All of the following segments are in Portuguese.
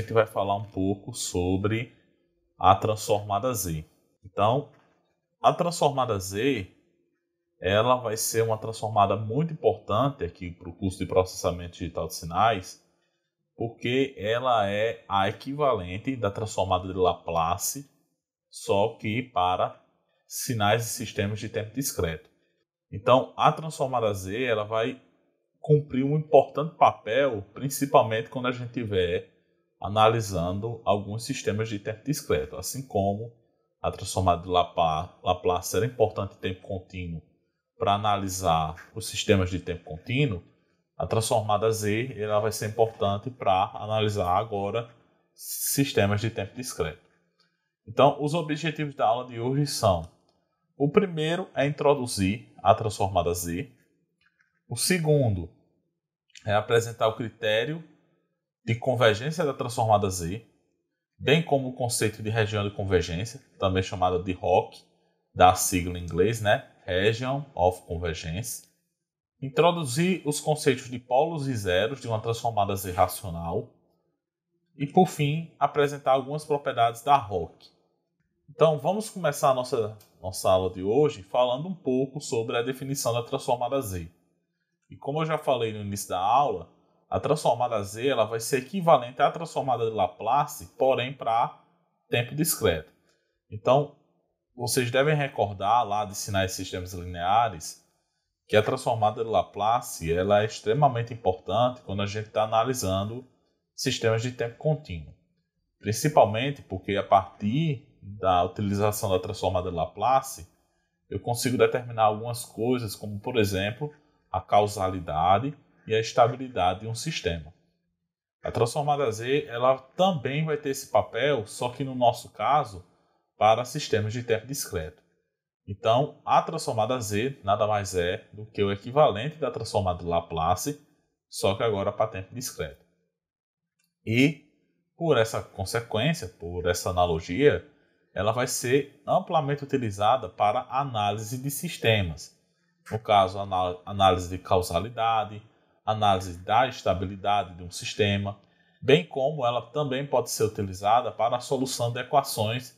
gente vai falar um pouco sobre a transformada Z. Então, a transformada Z ela vai ser uma transformada muito importante aqui para o curso de processamento digital de sinais, porque ela é a equivalente da transformada de Laplace, só que para sinais e sistemas de tempo discreto. Então, a transformada Z ela vai cumprir um importante papel, principalmente quando a gente tiver analisando alguns sistemas de tempo discreto, assim como a transformada de Laplace era importante em tempo contínuo para analisar os sistemas de tempo contínuo, a transformada Z ela vai ser importante para analisar agora sistemas de tempo discreto. Então, os objetivos da aula de hoje são: o primeiro é introduzir a transformada Z, o segundo é apresentar o critério de convergência da transformada Z, bem como o conceito de região de convergência, também chamada de ROC, da sigla em inglês, né? Region of Convergence. Introduzir os conceitos de polos e zeros de uma transformada Z racional. E, por fim, apresentar algumas propriedades da ROC. Então, vamos começar a nossa, nossa aula de hoje falando um pouco sobre a definição da transformada Z. E como eu já falei no início da aula, a transformada Z ela vai ser equivalente à transformada de Laplace, porém para tempo discreto. Então, vocês devem recordar lá de sinais de sistemas lineares que a transformada de Laplace ela é extremamente importante quando a gente está analisando sistemas de tempo contínuo, principalmente porque a partir da utilização da transformada de Laplace eu consigo determinar algumas coisas, como por exemplo a causalidade e a estabilidade de um sistema. A transformada Z ela também vai ter esse papel, só que no nosso caso, para sistemas de tempo discreto. Então, a transformada Z nada mais é do que o equivalente da transformada Laplace, só que agora para tempo discreto. E, por essa consequência, por essa analogia, ela vai ser amplamente utilizada para análise de sistemas. No caso, análise de causalidade, análise da estabilidade de um sistema, bem como ela também pode ser utilizada para a solução de equações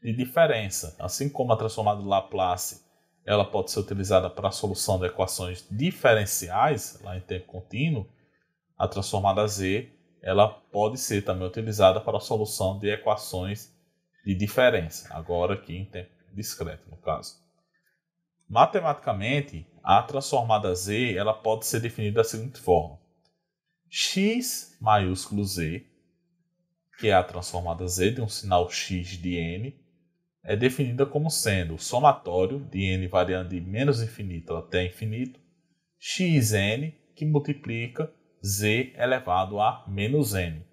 de diferença, assim como a transformada de Laplace ela pode ser utilizada para a solução de equações diferenciais lá em tempo contínuo, a transformada Z ela pode ser também utilizada para a solução de equações de diferença, agora aqui em tempo discreto no caso. Matematicamente, a transformada Z ela pode ser definida da seguinte forma: x maiúsculo z, que é a transformada z de um sinal x de n, é definida como sendo o somatório de n variando de menos infinito até infinito, xn, que multiplica z elevado a menos n.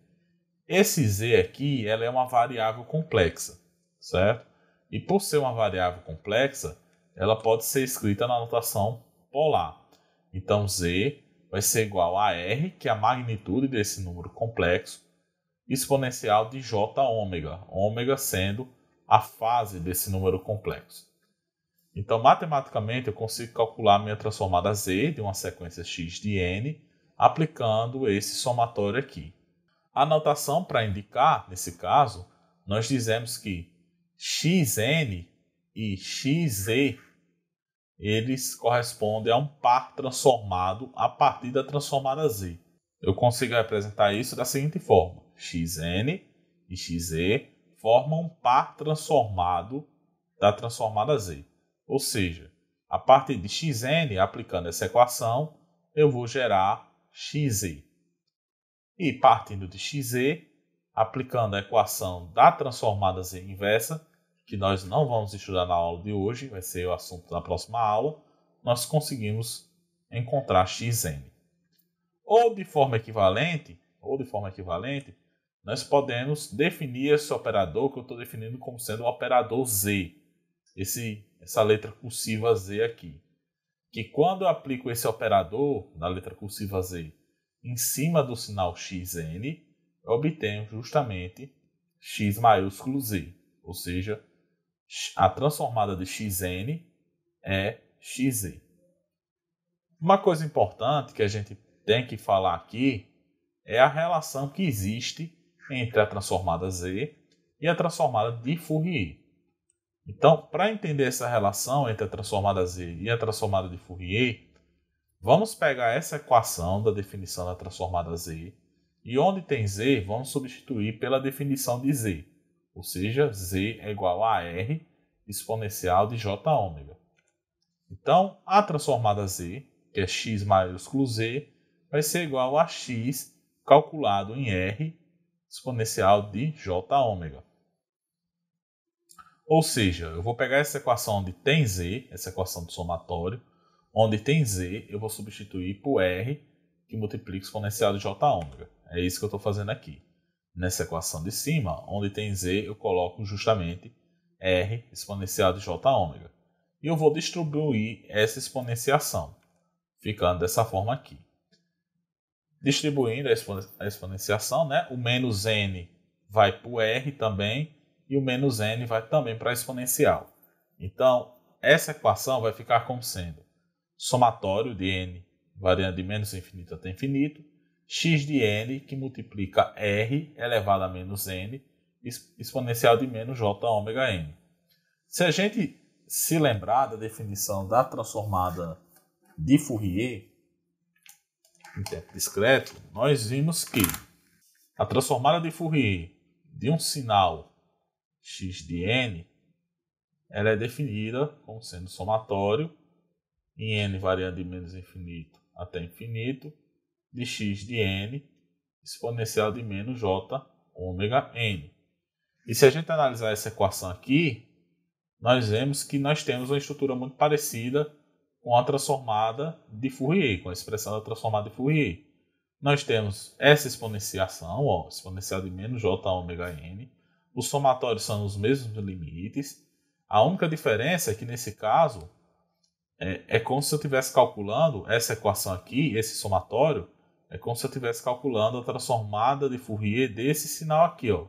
Esse z aqui ela é uma variável complexa, certo? E por ser uma variável complexa, ela pode ser escrita na notação polar. Então Z vai ser igual a R, que é a magnitude desse número complexo, exponencial de J ômega, ômega sendo a fase desse número complexo. Então, matematicamente, eu consigo calcular minha transformada Z de uma sequência x de n, aplicando esse somatório aqui. A notação para indicar, nesse caso, nós dizemos que xn e XZ eles correspondem a um par transformado a partir da transformada Z. Eu consigo representar isso da seguinte forma: xn e xz formam um par transformado da transformada Z. Ou seja, a partir de xn, aplicando essa equação, eu vou gerar xz. E partindo de xz, aplicando a equação da transformada Z inversa, que nós não vamos estudar na aula de hoje, vai ser o assunto da próxima aula, nós conseguimos encontrar xn. Ou de forma equivalente, ou de forma equivalente, nós podemos definir esse operador que eu estou definindo como sendo o operador z, esse, essa letra cursiva z aqui. Que quando eu aplico esse operador da letra cursiva z em cima do sinal xn, eu obtenho justamente x maiúsculo z, ou seja, a transformada de xn é x_z. Uma coisa importante que a gente tem que falar aqui é a relação que existe entre a transformada z e a transformada de Fourier. Então, para entender essa relação entre a transformada z e a transformada de Fourier, vamos pegar essa equação da definição da transformada z e onde tem z, vamos substituir pela definição de z. Ou seja, Z é igual a R exponencial de J ômega. Então, a transformada Z, que é x maiúsculo Z, vai ser igual a x calculado em R exponencial de J ômega. Ou seja, eu vou pegar essa equação onde tem Z, essa equação do somatório, onde tem Z, eu vou substituir por R, que multiplica exponencial de J ômega. É isso que eu estou fazendo aqui. Nessa equação de cima, onde tem z, eu coloco justamente r exponencial de j ômega. E eu vou distribuir essa exponenciação, ficando dessa forma aqui. Distribuindo a exponenciação, né, o menos n vai para o r também, e o menos n vai também para a exponencial. Então, essa equação vai ficar como sendo somatório de n variando de menos infinito até infinito, x de n, que multiplica r elevado a menos n, exponencial de menos j ômega n. Se a gente se lembrar da definição da transformada de Fourier em tempo discreto, nós vimos que a transformada de Fourier de um sinal x de n ela é definida como sendo somatório em n variando de menos infinito até infinito de x de n exponencial de menos j ômega n. E se a gente analisar essa equação aqui, nós vemos que nós temos uma estrutura muito parecida com a transformada de Fourier, com a expressão da transformada de Fourier. Nós temos essa exponenciação, ó, exponencial de menos j ômega n. Os somatórios são os mesmos limites. A única diferença é que nesse caso é, é como se eu estivesse calculando essa equação aqui, esse somatório, é como se eu estivesse calculando a transformada de Fourier desse sinal aqui, ó,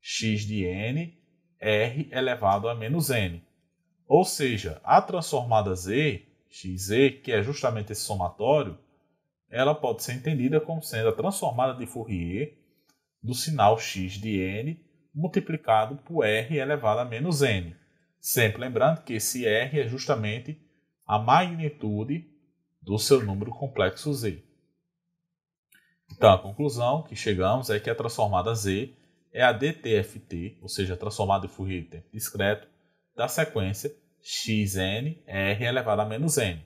x de n, r elevado a menos n. Ou seja, a transformada z, xz, que é justamente esse somatório, ela pode ser entendida como sendo a transformada de Fourier do sinal x de n multiplicado por r elevado a menos n. Sempre lembrando que esse r é justamente a magnitude do seu número complexo z. Então, a conclusão que chegamos é que a é transformada Z é a DTFT, ou seja, a transformada de Fourier de tempo discreto, da sequência xn r elevado a menos n.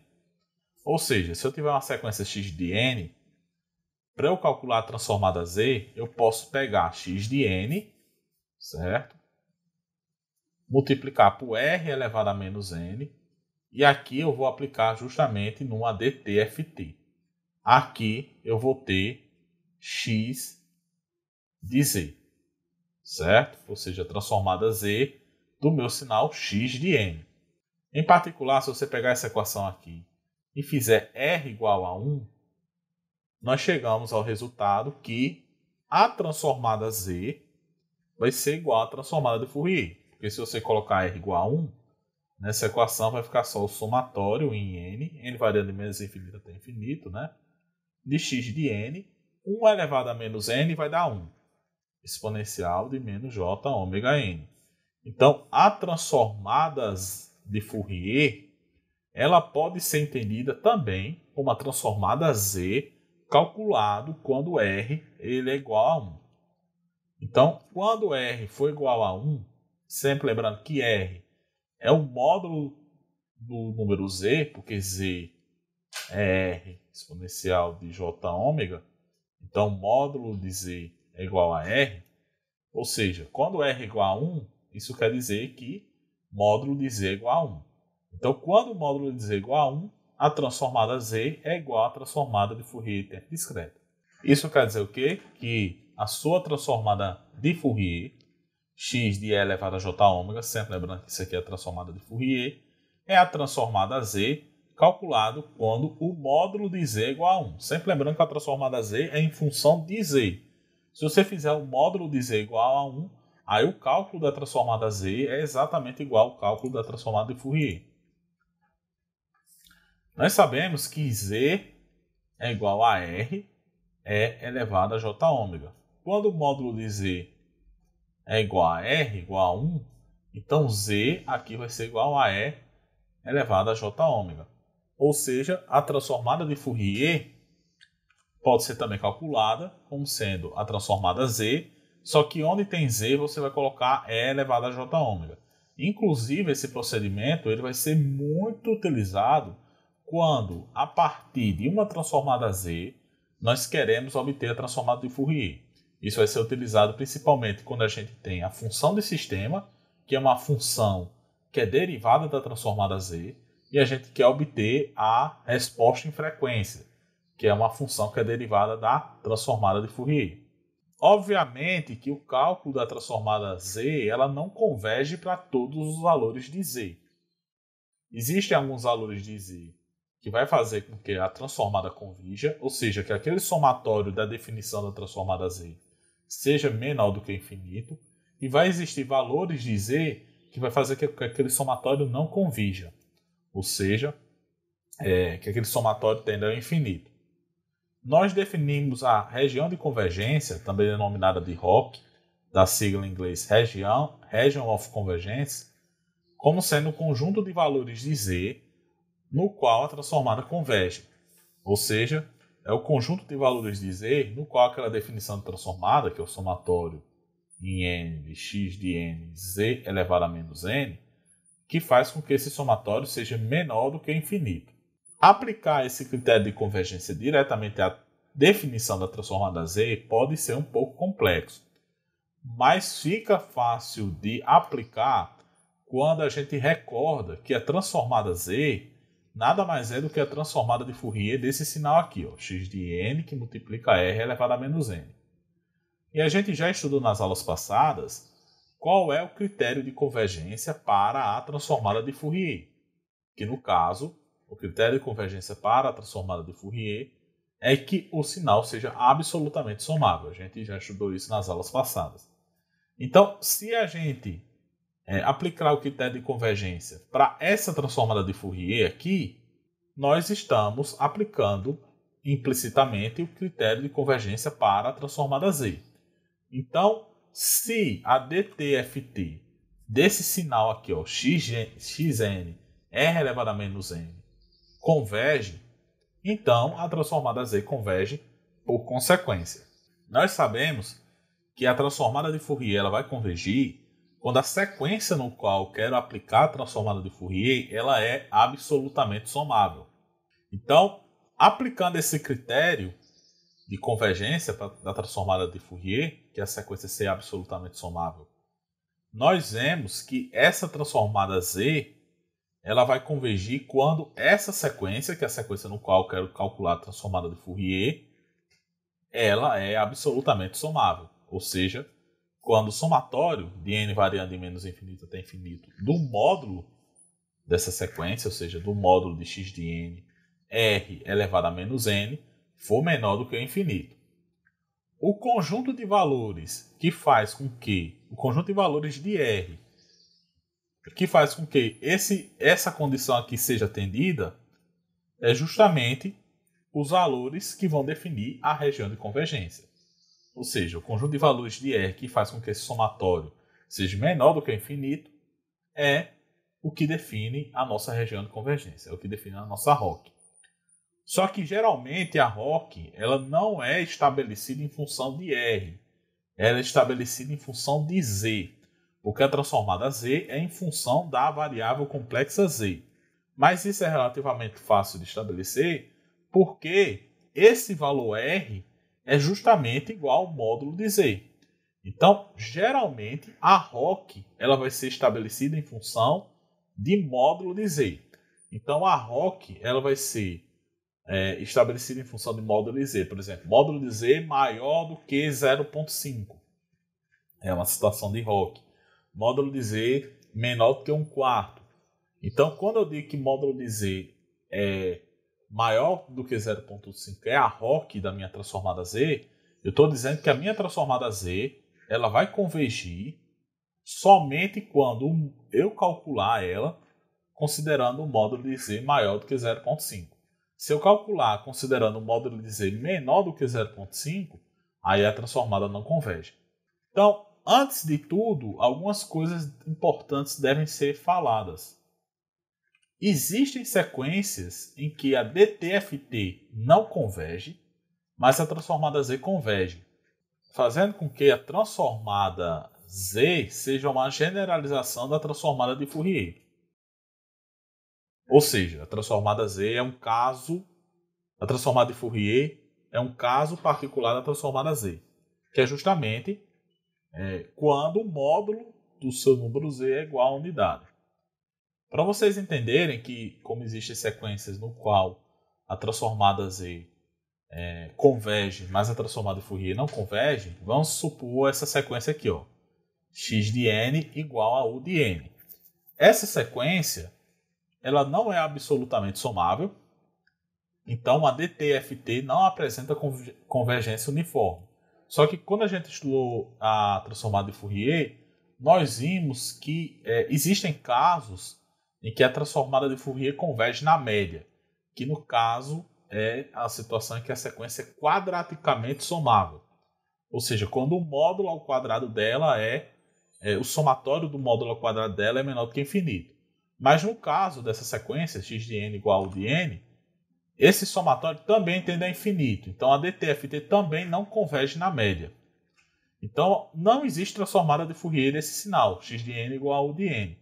Ou seja, se eu tiver uma sequência x de n, para eu calcular a transformada z, eu posso pegar x de n, certo? Multiplicar por r elevado a menos n, e aqui eu vou aplicar justamente numa dtft. Aqui eu vou ter x de z, certo? Ou seja, a transformada z do meu sinal x de n. Em particular, se você pegar essa equação aqui e fizer r igual a 1, nós chegamos ao resultado que a transformada z vai ser igual à transformada de Fourier. Porque se você colocar r igual a 1, nessa equação vai ficar só o somatório em n, n variando de menos infinito até infinito, né? de x de n 1 elevado a menos n vai dar 1, exponencial de menos j ômega n. Então, a transformada de Fourier, ela pode ser entendida também como a transformada z calculado quando r ele é igual a 1. Então, quando r for igual a 1, sempre lembrando que r é o módulo do número z, porque z é r exponencial de j ômega, então, módulo de Z é igual a R, ou seja, quando R é igual a 1, isso quer dizer que módulo de Z é igual a 1. Então, quando o módulo de Z é igual a 1, a transformada Z é igual à transformada de Fourier tempo discreto. Isso quer dizer o quê? Que a sua transformada de Fourier, x de E elevado a j ômega, sempre lembrando que isso aqui é a transformada de Fourier, é a transformada Z calculado quando o módulo de z é igual a 1. Sempre lembrando que a transformada z é em função de z. Se você fizer o módulo de z igual a 1, aí o cálculo da transformada z é exatamente igual ao cálculo da transformada de Fourier. Nós sabemos que z é igual a r é elevado a j ômega. Quando o módulo de z é igual a r igual a 1, então z aqui vai ser igual a e elevado a j ômega. Ou seja, a transformada de Fourier pode ser também calculada como sendo a transformada Z, só que onde tem Z você vai colocar E elevado a J ômega. Inclusive, esse procedimento ele vai ser muito utilizado quando, a partir de uma transformada Z, nós queremos obter a transformada de Fourier. Isso vai ser utilizado principalmente quando a gente tem a função de sistema, que é uma função que é derivada da transformada Z, e a gente quer obter a resposta em frequência, que é uma função que é derivada da transformada de Fourier. Obviamente que o cálculo da transformada z ela não converge para todos os valores de z. Existem alguns valores de z que vai fazer com que a transformada converja, ou seja, que aquele somatório da definição da transformada z seja menor do que infinito, e vai existir valores de z que vai fazer com que aquele somatório não convija. Ou seja, é, que aquele somatório tende ao infinito. Nós definimos a região de convergência, também denominada de ROC, da sigla em inglês Region, Region of Convergence, como sendo um conjunto de valores de Z no qual a transformada converge. Ou seja, é o conjunto de valores de Z no qual aquela definição de transformada, que é o somatório em n de x de n z elevado a menos n, que faz com que esse somatório seja menor do que infinito. Aplicar esse critério de convergência diretamente à definição da transformada Z pode ser um pouco complexo, mas fica fácil de aplicar quando a gente recorda que a transformada Z nada mais é do que a transformada de Fourier desse sinal aqui, ó, x de n que multiplica r elevado a menos n. E a gente já estudou nas aulas passadas qual é o critério de convergência para a transformada de Fourier, que no caso, o critério de convergência para a transformada de Fourier é que o sinal seja absolutamente somável. A gente já estudou isso nas aulas passadas. Então, se a gente é, aplicar o critério de convergência para essa transformada de Fourier aqui, nós estamos aplicando implicitamente o critério de convergência para a transformada Z. Então, se a DTFT desse sinal aqui, ó, XN, R elevado a menos N, é converge, então a transformada Z converge por consequência. Nós sabemos que a transformada de Fourier ela vai convergir quando a sequência no qual quero aplicar a transformada de Fourier ela é absolutamente somável. Então, aplicando esse critério, de convergência pra, da transformada de Fourier, que é a sequência C absolutamente somável, nós vemos que essa transformada Z ela vai convergir quando essa sequência, que é a sequência no qual eu quero calcular a transformada de Fourier, ela é absolutamente somável. Ou seja, quando o somatório de n variando de menos infinito até infinito do módulo dessa sequência, ou seja, do módulo de x de n, r elevado a menos n, for menor do que o infinito. O conjunto de valores que faz com que o conjunto de valores de R que faz com que esse, essa condição aqui seja atendida é justamente os valores que vão definir a região de convergência. Ou seja, o conjunto de valores de R que faz com que esse somatório seja menor do que o infinito é o que define a nossa região de convergência, é o que define a nossa ROC. Só que geralmente a ROC ela não é estabelecida em função de R, ela é estabelecida em função de Z, porque é a transformada Z é em função da variável complexa Z. Mas isso é relativamente fácil de estabelecer, porque esse valor R é justamente igual ao módulo de Z. Então, geralmente, a ROC ela vai ser estabelecida em função de módulo de Z. Então, a ROC ela vai ser é, estabelecido em função de módulo Z. Por exemplo, módulo Z maior do que 0.5. É uma situação de Rock. Módulo Z menor do que 1 quarto. Então, quando eu digo que módulo Z é maior do que 0.5 é a ROC da minha transformada Z, eu estou dizendo que a minha transformada Z ela vai convergir somente quando eu calcular ela considerando o módulo de Z maior do que 0.5. Se eu calcular considerando o módulo de Z menor do que 0,5, aí a é transformada não converge. Então, antes de tudo, algumas coisas importantes devem ser faladas. Existem sequências em que a DTFT não converge, mas a transformada Z converge, fazendo com que a transformada Z seja uma generalização da transformada de Fourier. Ou seja, a transformada Z é um caso, a transformada de Fourier é um caso particular da transformada Z, que é justamente é, quando o módulo do seu número Z é igual a unidade. Para vocês entenderem que, como existem sequências no qual a transformada Z é, converge, mas a transformada de Fourier não converge, vamos supor essa sequência aqui, ó, x de n igual a u de n. Essa sequência ela não é absolutamente somável, então a DTFT não apresenta convergência uniforme. Só que quando a gente estudou a transformada de Fourier, nós vimos que é, existem casos em que a transformada de Fourier converge na média, que no caso é a situação em que a sequência é quadraticamente somável. Ou seja, quando o módulo ao quadrado dela é, é o somatório do módulo ao quadrado dela é menor do que infinito. Mas no caso dessa sequência, x de n igual de n, esse somatório também tende a infinito. Então a DTFT também não converge na média. Então não existe transformada de Fourier nesse sinal, x de n igual de n.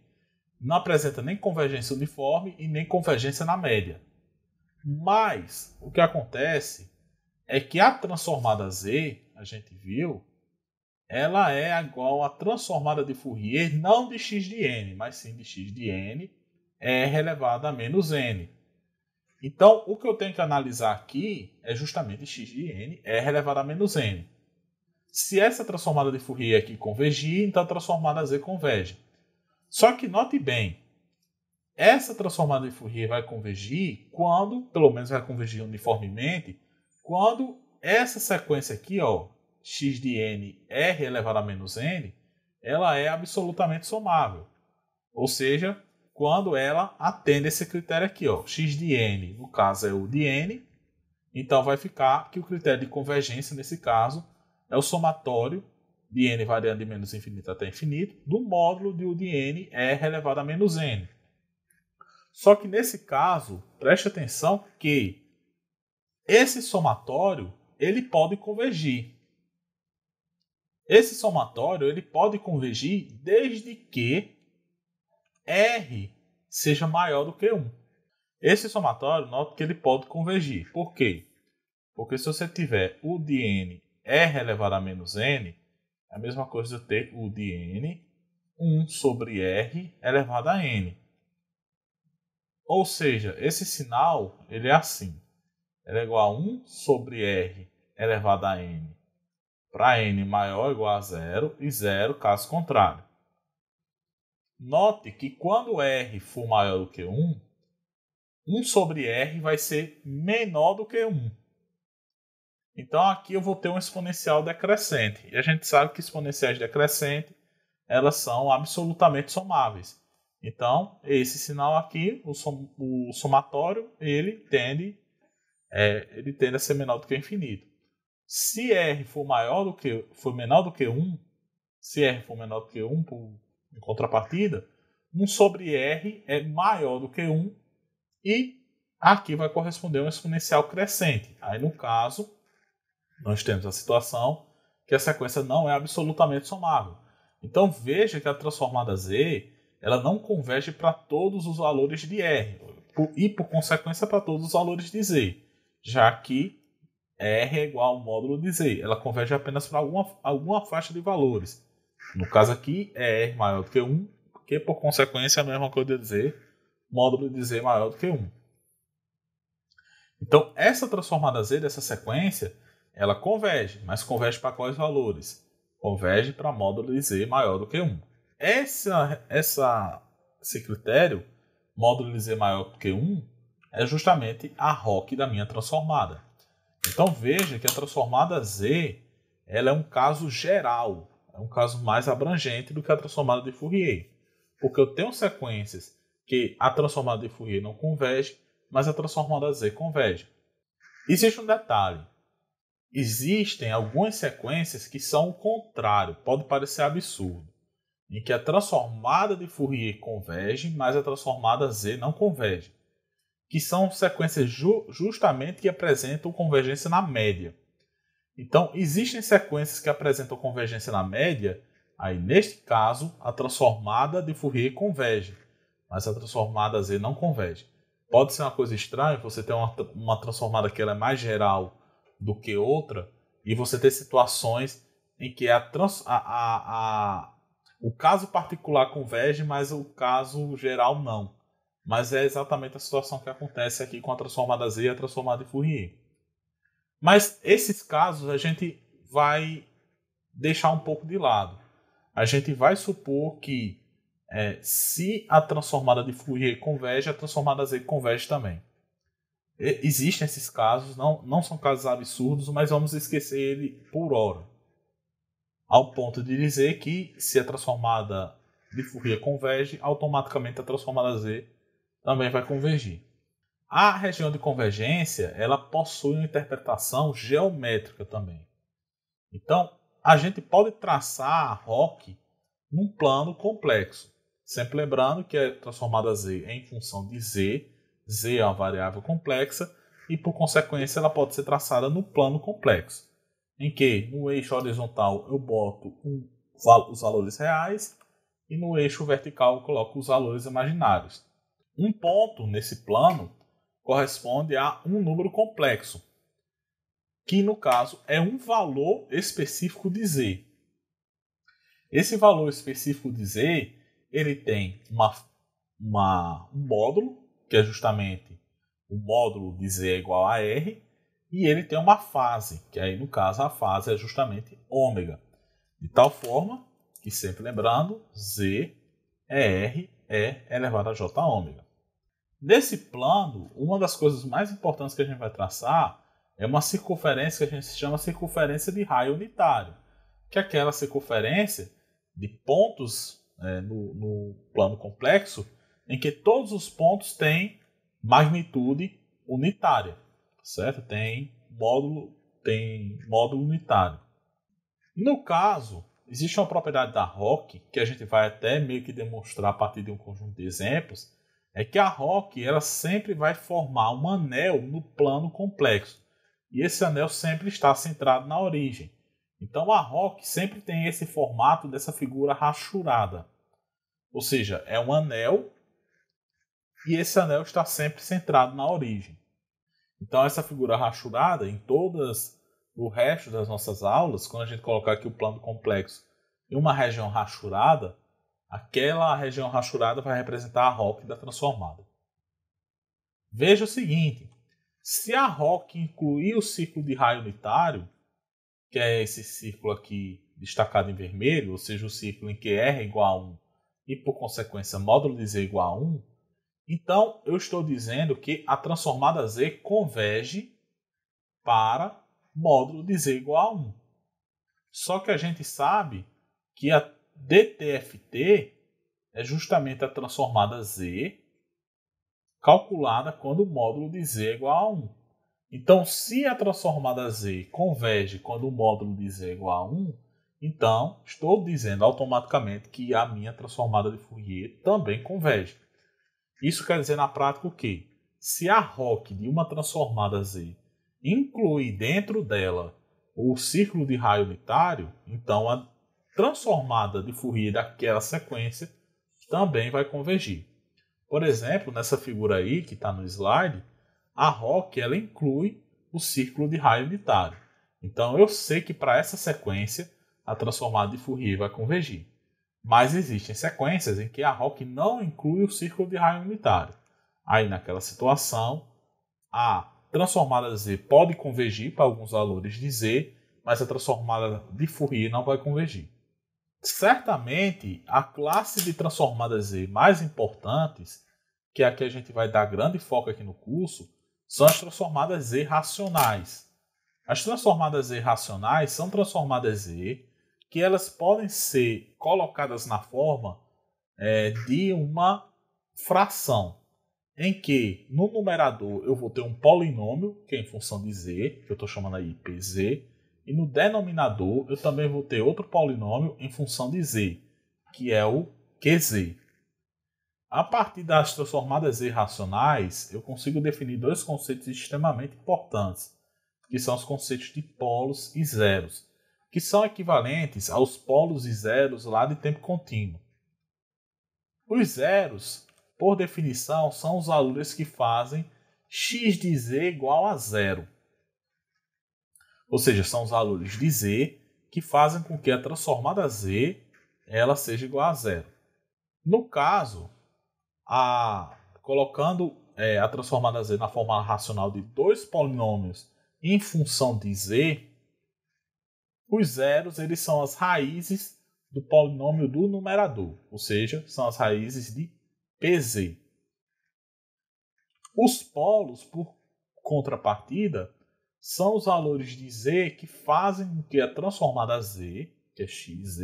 Não apresenta nem convergência uniforme e nem convergência na média. Mas o que acontece é que a transformada Z, a gente viu, ela é igual à transformada de Fourier, não de x de n, mas sim de x de n, é r elevado a menos N. Então, o que eu tenho que analisar aqui é justamente x de n, é r elevado a menos n. Se essa transformada de Fourier aqui convergir, então a transformada z converge. Só que note bem, essa transformada de Fourier vai convergir quando, pelo menos vai convergir uniformemente, quando essa sequência aqui, ó, x de n, é r elevado a menos n, ela é absolutamente somável. Ou seja, quando ela atende esse critério aqui, ó, x de n, no caso é o de n, então vai ficar que o critério de convergência, nesse caso, é o somatório de n variando de menos infinito até infinito, do módulo de u de n r elevado a menos n. Só que nesse caso, preste atenção que esse somatório ele pode convergir. Esse somatório ele pode convergir desde que R seja maior do que 1. Esse somatório, note que ele pode convergir. Por quê? Porque se você tiver U de N R elevado a menos N, é a mesma coisa de ter U de N 1 sobre R elevado a N. Ou seja, esse sinal ele é assim. Ele é igual a 1 sobre R elevado a N para N maior ou igual a zero e zero caso contrário. Note que quando R for maior do que 1, 1 sobre R vai ser menor do que 1. Então aqui eu vou ter um exponencial decrescente. E a gente sabe que exponenciais decrescentes elas são absolutamente somáveis. Então, esse sinal aqui, o, som, o somatório, ele tende, é, ele tende a ser menor do que infinito. Se R for maior do que for menor do que 1, se R for menor do que 1 por em contrapartida, 1 sobre r é maior do que 1 e aqui vai corresponder a um exponencial crescente. Aí, no caso, nós temos a situação que a sequência não é absolutamente somável. Então, veja que a transformada z ela não converge para todos os valores de r e, por consequência, para todos os valores de z, já que r é igual ao módulo de z. Ela converge apenas para alguma, alguma faixa de valores. No caso aqui, é R maior do que 1, que por consequência é a mesma coisa de dizer módulo de Z maior do que 1. Então, essa transformada Z dessa sequência, ela converge, mas converge para quais valores? Converge para módulo de Z maior do que 1. Essa, essa, esse critério, módulo de Z maior do que 1, é justamente a ROC da minha transformada. Então, veja que a transformada Z ela é um caso geral é um caso mais abrangente do que a transformada de Fourier, porque eu tenho sequências que a transformada de Fourier não converge, mas a transformada Z converge. Existe um detalhe. Existem algumas sequências que são o contrário, pode parecer absurdo, em que a transformada de Fourier converge, mas a transformada Z não converge, que são sequências ju justamente que apresentam convergência na média. Então, existem sequências que apresentam convergência na média, aí neste caso, a transformada de Fourier converge, mas a transformada Z não converge. Pode ser uma coisa estranha você ter uma, uma transformada que ela é mais geral do que outra e você ter situações em que a, trans, a, a, a o caso particular converge, mas o caso geral não. Mas é exatamente a situação que acontece aqui com a transformada Z e a transformada de Fourier. Mas esses casos a gente vai deixar um pouco de lado. A gente vai supor que é, se a transformada de Fourier converge, a transformada Z converge também. E, existem esses casos, não, não são casos absurdos, mas vamos esquecer ele por hora. Ao ponto de dizer que se a transformada de Fourier converge, automaticamente a transformada Z também vai convergir. A região de convergência ela possui uma interpretação geométrica também. Então, a gente pode traçar a ROC num plano complexo. Sempre lembrando que a é transformada Z é em função de Z, Z é uma variável complexa, e por consequência ela pode ser traçada no plano complexo, em que no eixo horizontal eu boto um, os valores reais e no eixo vertical eu coloco os valores imaginários. Um ponto nesse plano corresponde a um número complexo, que no caso é um valor específico de Z. Esse valor específico de Z, ele tem uma, uma, um módulo, que é justamente o módulo de Z é igual a R, e ele tem uma fase, que aí no caso a fase é justamente ômega. De tal forma que, sempre lembrando, Z é R, é elevado a J ômega. Nesse plano, uma das coisas mais importantes que a gente vai traçar é uma circunferência que a gente chama circunferência de raio unitário, que é aquela circunferência de pontos é, no, no plano complexo em que todos os pontos têm magnitude unitária, certo? Tem módulo, tem módulo unitário. No caso, existe uma propriedade da roque que a gente vai até meio que demonstrar a partir de um conjunto de exemplos, é que a ROC ela sempre vai formar um anel no plano complexo. E esse anel sempre está centrado na origem. Então a ROC sempre tem esse formato dessa figura rachurada. Ou seja, é um anel e esse anel está sempre centrado na origem. Então essa figura rachurada em todas o resto das nossas aulas, quando a gente colocar aqui o plano complexo em uma região rachurada, Aquela região rachurada vai representar a rock da transformada. Veja o seguinte: se a rock incluir o ciclo de raio unitário, que é esse círculo aqui destacado em vermelho, ou seja, o círculo em que R é igual a 1 e, por consequência, módulo de Z é igual a 1, então eu estou dizendo que a transformada Z converge para módulo de Z igual a 1. Só que a gente sabe que a DTFT é justamente a transformada Z calculada quando o módulo de Z é igual a 1. Então, se a transformada Z converge quando o módulo de Z é igual a 1, então estou dizendo automaticamente que a minha transformada de Fourier também converge. Isso quer dizer na prática o quê? Se a ROC de uma transformada Z inclui dentro dela o círculo de raio unitário, então a transformada de Fourier daquela sequência também vai convergir. Por exemplo, nessa figura aí que está no slide, a ROC ela inclui o círculo de raio unitário. Então eu sei que para essa sequência a transformada de Fourier vai convergir. Mas existem sequências em que a ROC não inclui o círculo de raio unitário. Aí naquela situação, a transformada Z pode convergir para alguns valores de Z, mas a transformada de Fourier não vai convergir certamente a classe de transformadas Z mais importantes, que é a que a gente vai dar grande foco aqui no curso, são as transformadas Z racionais. As transformadas Z racionais são transformadas Z que elas podem ser colocadas na forma é, de uma fração, em que no numerador eu vou ter um polinômio, que é em função de z, que eu estou chamando aí pz, e no denominador, eu também vou ter outro polinômio em função de z, que é o QZ. A partir das transformadas irracionais, eu consigo definir dois conceitos extremamente importantes, que são os conceitos de polos e zeros, que são equivalentes aos polos e zeros lá de tempo contínuo. Os zeros, por definição, são os valores que fazem x de z igual a zero. Ou seja, são os valores de Z que fazem com que a transformada Z ela seja igual a zero. No caso, a, colocando é, a transformada Z na forma racional de dois polinômios em função de Z, os zeros eles são as raízes do polinômio do numerador, ou seja, são as raízes de PZ. Os polos, por contrapartida, são os valores de z que fazem com que a transformada z, que é xz,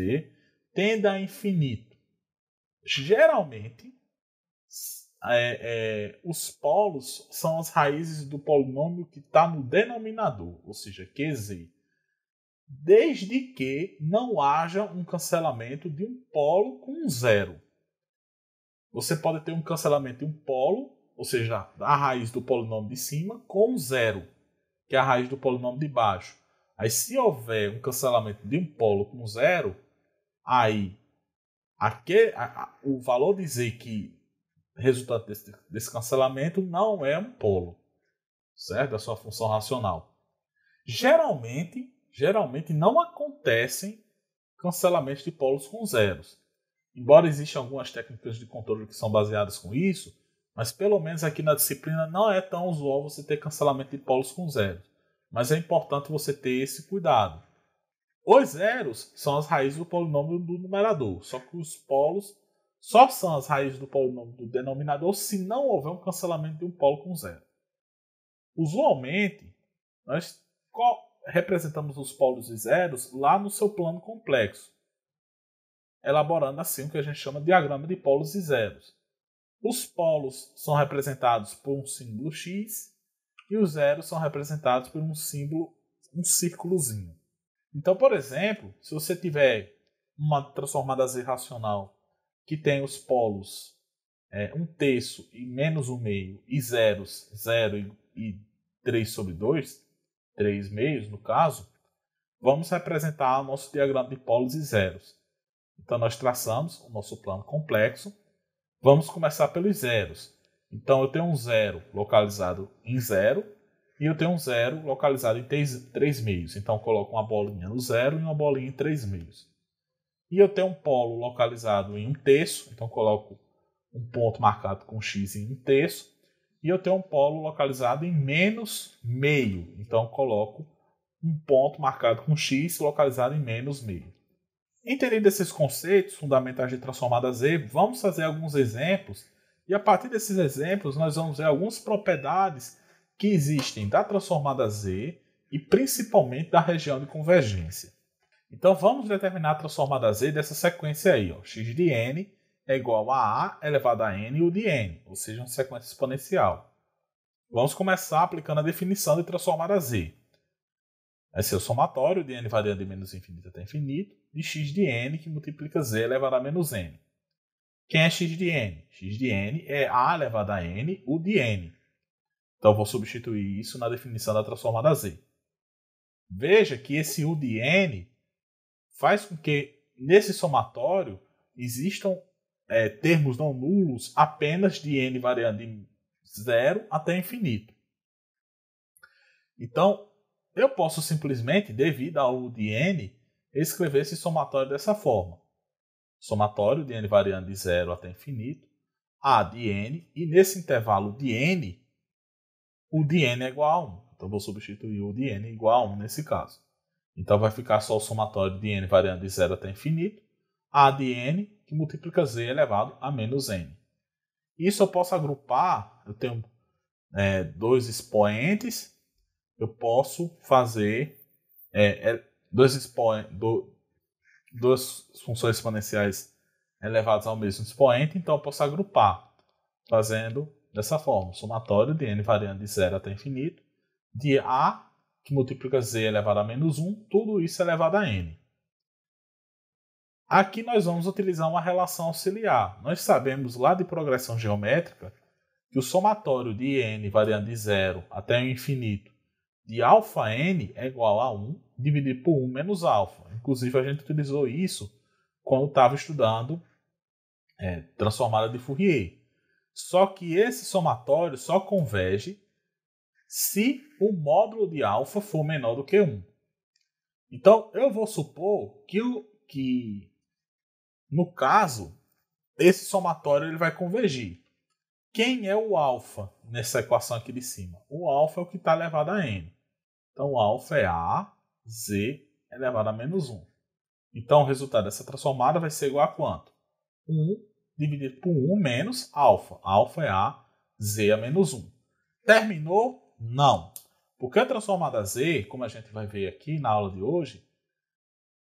tenda a infinito. Geralmente, é, é, os polos são as raízes do polinômio que está no denominador, ou seja, QZ. Desde que não haja um cancelamento de um polo com um zero. Você pode ter um cancelamento de um polo, ou seja, a raiz do polinômio de cima, com zero que é a raiz do polinômio de baixo. Aí, se houver um cancelamento de um polo com zero, aí aquele, a, a, o valor dizer que resultado desse, desse cancelamento não é um polo, certo? É sua função racional. Geralmente, geralmente não acontecem cancelamentos de polos com zeros. Embora existam algumas técnicas de controle que são baseadas com isso, mas pelo menos aqui na disciplina não é tão usual você ter cancelamento de polos com zeros. Mas é importante você ter esse cuidado. Os zeros são as raízes do polinômio do numerador, só que os polos só são as raízes do polinômio do denominador se não houver um cancelamento de um polo com zero. Usualmente, nós representamos os polos e zeros lá no seu plano complexo, elaborando assim o que a gente chama de diagrama de polos e zeros. Os polos são representados por um símbolo X e os zeros são representados por um símbolo, um círculozinho. Então, por exemplo, se você tiver uma transformada z racional que tem os polos é, um terço e menos um meio e zeros, 0 e, e 3 sobre 2, 3 meios no caso, vamos representar o nosso diagrama de polos e zeros. Então, nós traçamos o nosso plano complexo Vamos começar pelos zeros. Então eu tenho um zero localizado em zero e eu tenho um zero localizado em três, meios. Então eu coloco uma bolinha no zero e uma bolinha em três meios. E eu tenho um polo localizado em um terço, então coloco um ponto marcado com x em um terço. E eu tenho um polo localizado em menos meio, então coloco um ponto marcado com x localizado em menos meio. Entendendo esses conceitos fundamentais de transformada Z, vamos fazer alguns exemplos e a partir desses exemplos nós vamos ver algumas propriedades que existem da transformada Z e principalmente da região de convergência. Então vamos determinar a transformada Z dessa sequência aí, ó, x de n é igual a a elevado a n e o de n, ou seja, uma sequência exponencial. Vamos começar aplicando a definição de transformada Z. Vai é ser o somatório de n variando de menos infinito até infinito, de x de n, que multiplica z elevado a menos n. Quem é x de n? x de n é a elevado a n, o de n. Então, eu vou substituir isso na definição da transformada z. Veja que esse u de n faz com que, nesse somatório, existam é, termos não nulos apenas de n variando de zero até infinito. Então, eu posso simplesmente, devido ao de n, escrever esse somatório dessa forma. Somatório de n variando de zero até infinito, a de n, e nesse intervalo de n, o de n é igual a 1. Então, vou substituir o de n igual a 1 nesse caso. Então, vai ficar só o somatório de n variando de zero até infinito, a de n, que multiplica z elevado a menos n. Isso eu posso agrupar, eu tenho é, dois expoentes, eu posso fazer é, é, dois, do, duas funções exponenciais elevadas ao mesmo expoente, então eu posso agrupar, fazendo dessa forma, somatório de n variando de zero até infinito, de a, que multiplica z elevado a menos 1, tudo isso elevado a n. Aqui nós vamos utilizar uma relação auxiliar. Nós sabemos lá de progressão geométrica que o somatório de n variando de zero até o infinito de αn é igual a 1 dividido por 1 menos alfa. Inclusive, a gente utilizou isso quando estava estudando é, transformada de Fourier. Só que esse somatório só converge se o módulo de alfa for menor do que 1. Então, eu vou supor que, o, que no caso, esse somatório ele vai convergir. Quem é o alfa nessa equação aqui de cima? O alfa é o que está elevado a n. Então, alfa é A, Z é elevado a menos 1. Então, o resultado dessa transformada vai ser igual a quanto? 1 dividido por 1 menos alfa. Alfa é A, Z a é menos 1. Terminou? Não. Porque a transformada Z, como a gente vai ver aqui na aula de hoje,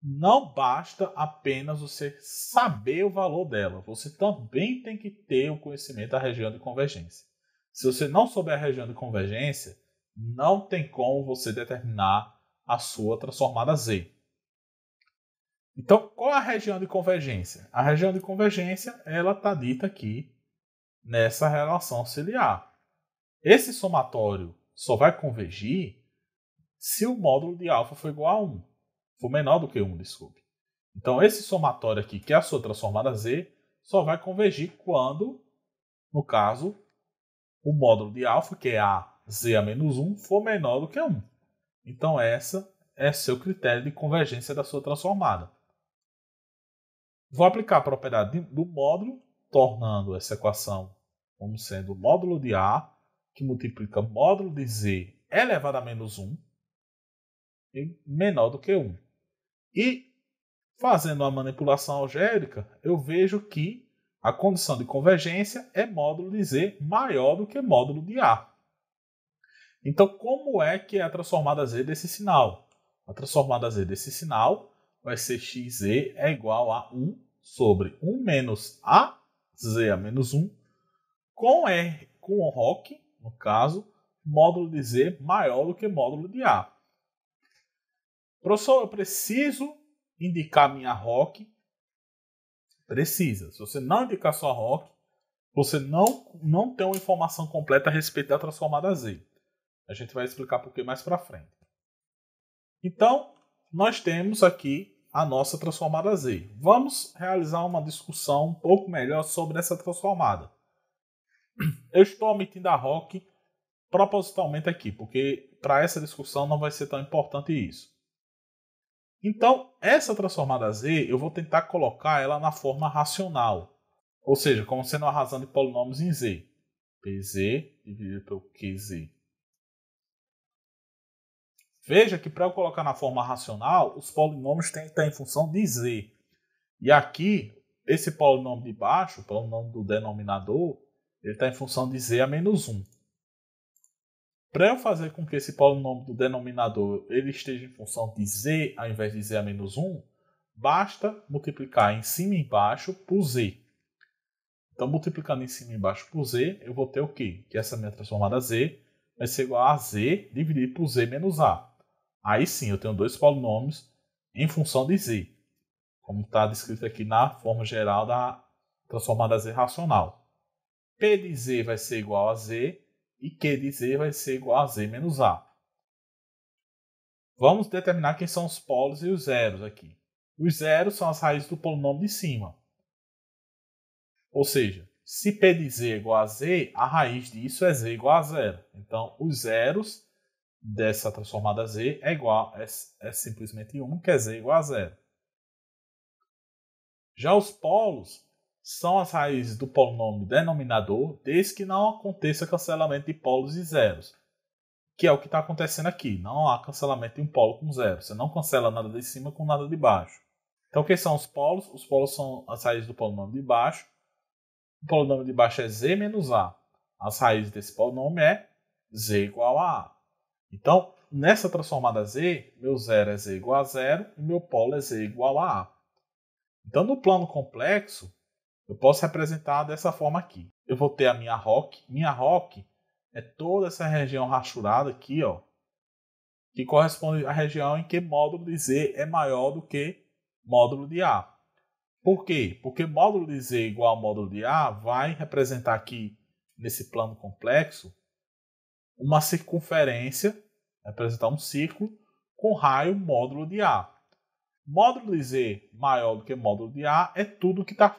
não basta apenas você saber o valor dela. Você também tem que ter o conhecimento da região de convergência. Se você não souber a região de convergência, não tem como você determinar a sua transformada Z. Então, qual a região de convergência? A região de convergência ela está dita aqui nessa relação auxiliar. Esse somatório só vai convergir se o módulo de alfa for igual a 1, for menor do que 1, desculpe. Então, esse somatório aqui, que é a sua transformada Z, só vai convergir quando, no caso, o módulo de alfa, que é A, z a menos 1 for menor do que 1. Então essa é seu critério de convergência da sua transformada. Vou aplicar a propriedade do módulo, tornando essa equação como sendo módulo de A, que multiplica módulo de Z elevado a menos 1, e menor do que 1. E fazendo a manipulação algébrica, eu vejo que a condição de convergência é módulo de Z maior do que módulo de A. Então, como é que é a transformada Z desse sinal? A transformada Z desse sinal vai ser xz é igual a 1 sobre 1 menos a z a menos 1 com R, com o ROC, no caso, módulo de Z maior do que módulo de A. Professor, eu preciso indicar minha ROC? Precisa. Se você não indicar sua ROC, você não, não tem uma informação completa a respeito da transformada Z. A gente vai explicar por que mais para frente. Então, nós temos aqui a nossa transformada Z. Vamos realizar uma discussão um pouco melhor sobre essa transformada. Eu estou omitindo a roque propositalmente aqui, porque para essa discussão não vai ser tão importante isso. Então, essa transformada Z, eu vou tentar colocar ela na forma racional, ou seja, como sendo a razão de polinômios em Z. PZ dividido pelo QZ Veja que para eu colocar na forma racional, os polinômios têm que estar em função de z. E aqui, esse polinômio de baixo, o polinômio do denominador, ele está em função de z a menos 1. Para eu fazer com que esse polinômio do denominador ele esteja em função de z ao invés de z a menos 1, basta multiplicar em cima e embaixo por z. Então, multiplicando em cima e embaixo por z, eu vou ter o quê? Que essa minha transformada z vai ser igual a z dividido por z menos a. Aí sim, eu tenho dois polinômios em função de z, como está descrito aqui na forma geral da transformada z racional. P de z vai ser igual a z e Q de z vai ser igual a z menos a. Vamos determinar quem são os polos e os zeros aqui. Os zeros são as raízes do polinômio de cima. Ou seja, se P de z é igual a z, a raiz disso é z igual a zero. Então, os zeros dessa transformada z é igual é, é simplesmente 1, que é z igual a zero. Já os polos são as raízes do polinômio denominador, desde que não aconteça cancelamento de polos e zeros, que é o que está acontecendo aqui. Não há cancelamento de um polo com zero. Você não cancela nada de cima com nada de baixo. Então, o que são os polos? Os polos são as raízes do polinômio de baixo. O polinômio de baixo é z menos a. As raízes desse polinômio é z igual a a. Então, nessa transformada Z, meu zero é Z igual a zero e meu polo é Z igual a A. Então, no plano complexo, eu posso representar dessa forma aqui. Eu vou ter a minha rock. Minha rock é toda essa região rachurada aqui, ó, que corresponde à região em que módulo de Z é maior do que módulo de A. Por quê? Porque módulo de Z igual a módulo de A vai representar aqui, nesse plano complexo, uma circunferência, representar um círculo, com raio módulo de A. Módulo de Z maior do que módulo de A é tudo que está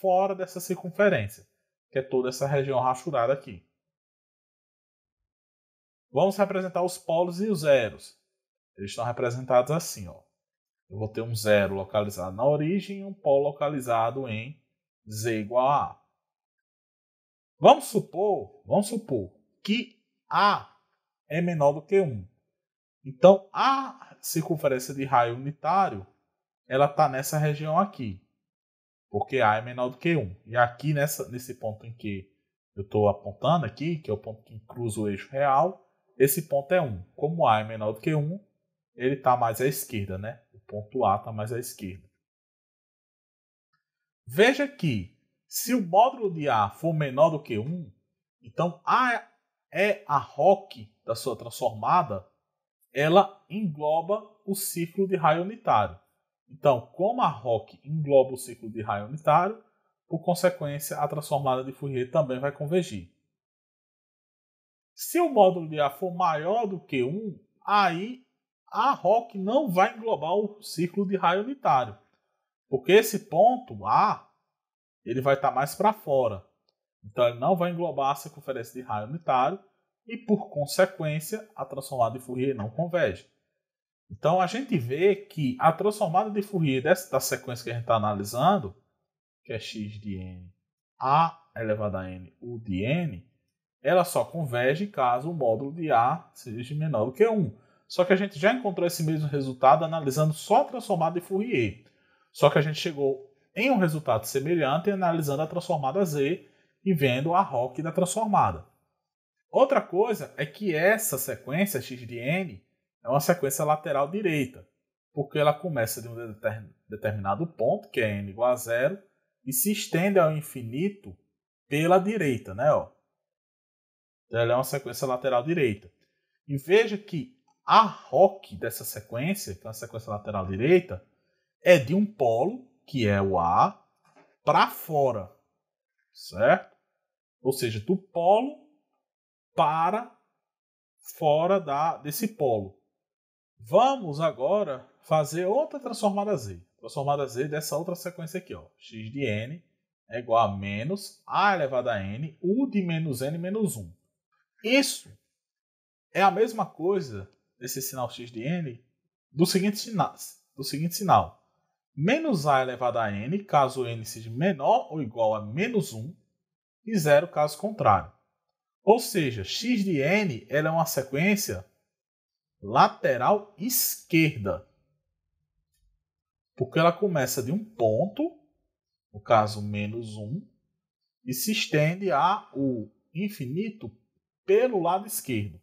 fora dessa circunferência, que é toda essa região rachurada aqui. Vamos representar os polos e os zeros. Eles estão representados assim. Ó. Eu vou ter um zero localizado na origem e um polo localizado em Z igual a A. Vamos supor, vamos supor que a é menor do que 1. Então, a circunferência de raio unitário, ela está nessa região aqui, porque A é menor do que 1. E aqui, nessa, nesse ponto em que eu estou apontando aqui, que é o ponto que cruza o eixo real, esse ponto é 1. Como A é menor do que 1, ele está mais à esquerda, né? O ponto A está mais à esquerda. Veja que, se o módulo de A for menor do que 1, então A é a ROC da sua transformada, ela engloba o ciclo de raio unitário. Então, como a ROC engloba o ciclo de raio unitário, por consequência, a transformada de Fourier também vai convergir. Se o módulo de A for maior do que 1, aí a ROC não vai englobar o ciclo de raio unitário, porque esse ponto A ele vai estar tá mais para fora. Então ele não vai englobar a circunferência de raio unitário e, por consequência, a transformada de Fourier não converge. Então a gente vê que a transformada de Fourier dessa, da sequência que a gente está analisando, que é x de n a elevado a n u de n, ela só converge caso o módulo de a seja menor do que 1. Só que a gente já encontrou esse mesmo resultado analisando só a transformada de Fourier. Só que a gente chegou em um resultado semelhante analisando a transformada z, e vendo a Rock da transformada. Outra coisa é que essa sequência x de n é uma sequência lateral direita, porque ela começa de um determinado ponto, que é n igual a zero, e se estende ao infinito pela direita, né? Ó. Então ela é uma sequência lateral direita. E veja que a rock dessa sequência, que é uma sequência lateral direita, é de um polo, que é o A, para fora, certo? Ou seja, do polo para fora da, desse polo. Vamos agora fazer outra transformada Z. Transformada Z dessa outra sequência aqui. Ó. x de n é igual a menos a elevado a n, u de menos n menos 1. Isso é a mesma coisa desse sinal x de n do seguinte sinal. Do seguinte sinal. Menos a elevado a n, caso n seja menor ou igual a menos 1, e zero caso contrário. Ou seja, x de n é uma sequência lateral esquerda, porque ela começa de um ponto, no caso menos 1, e se estende a o infinito pelo lado esquerdo.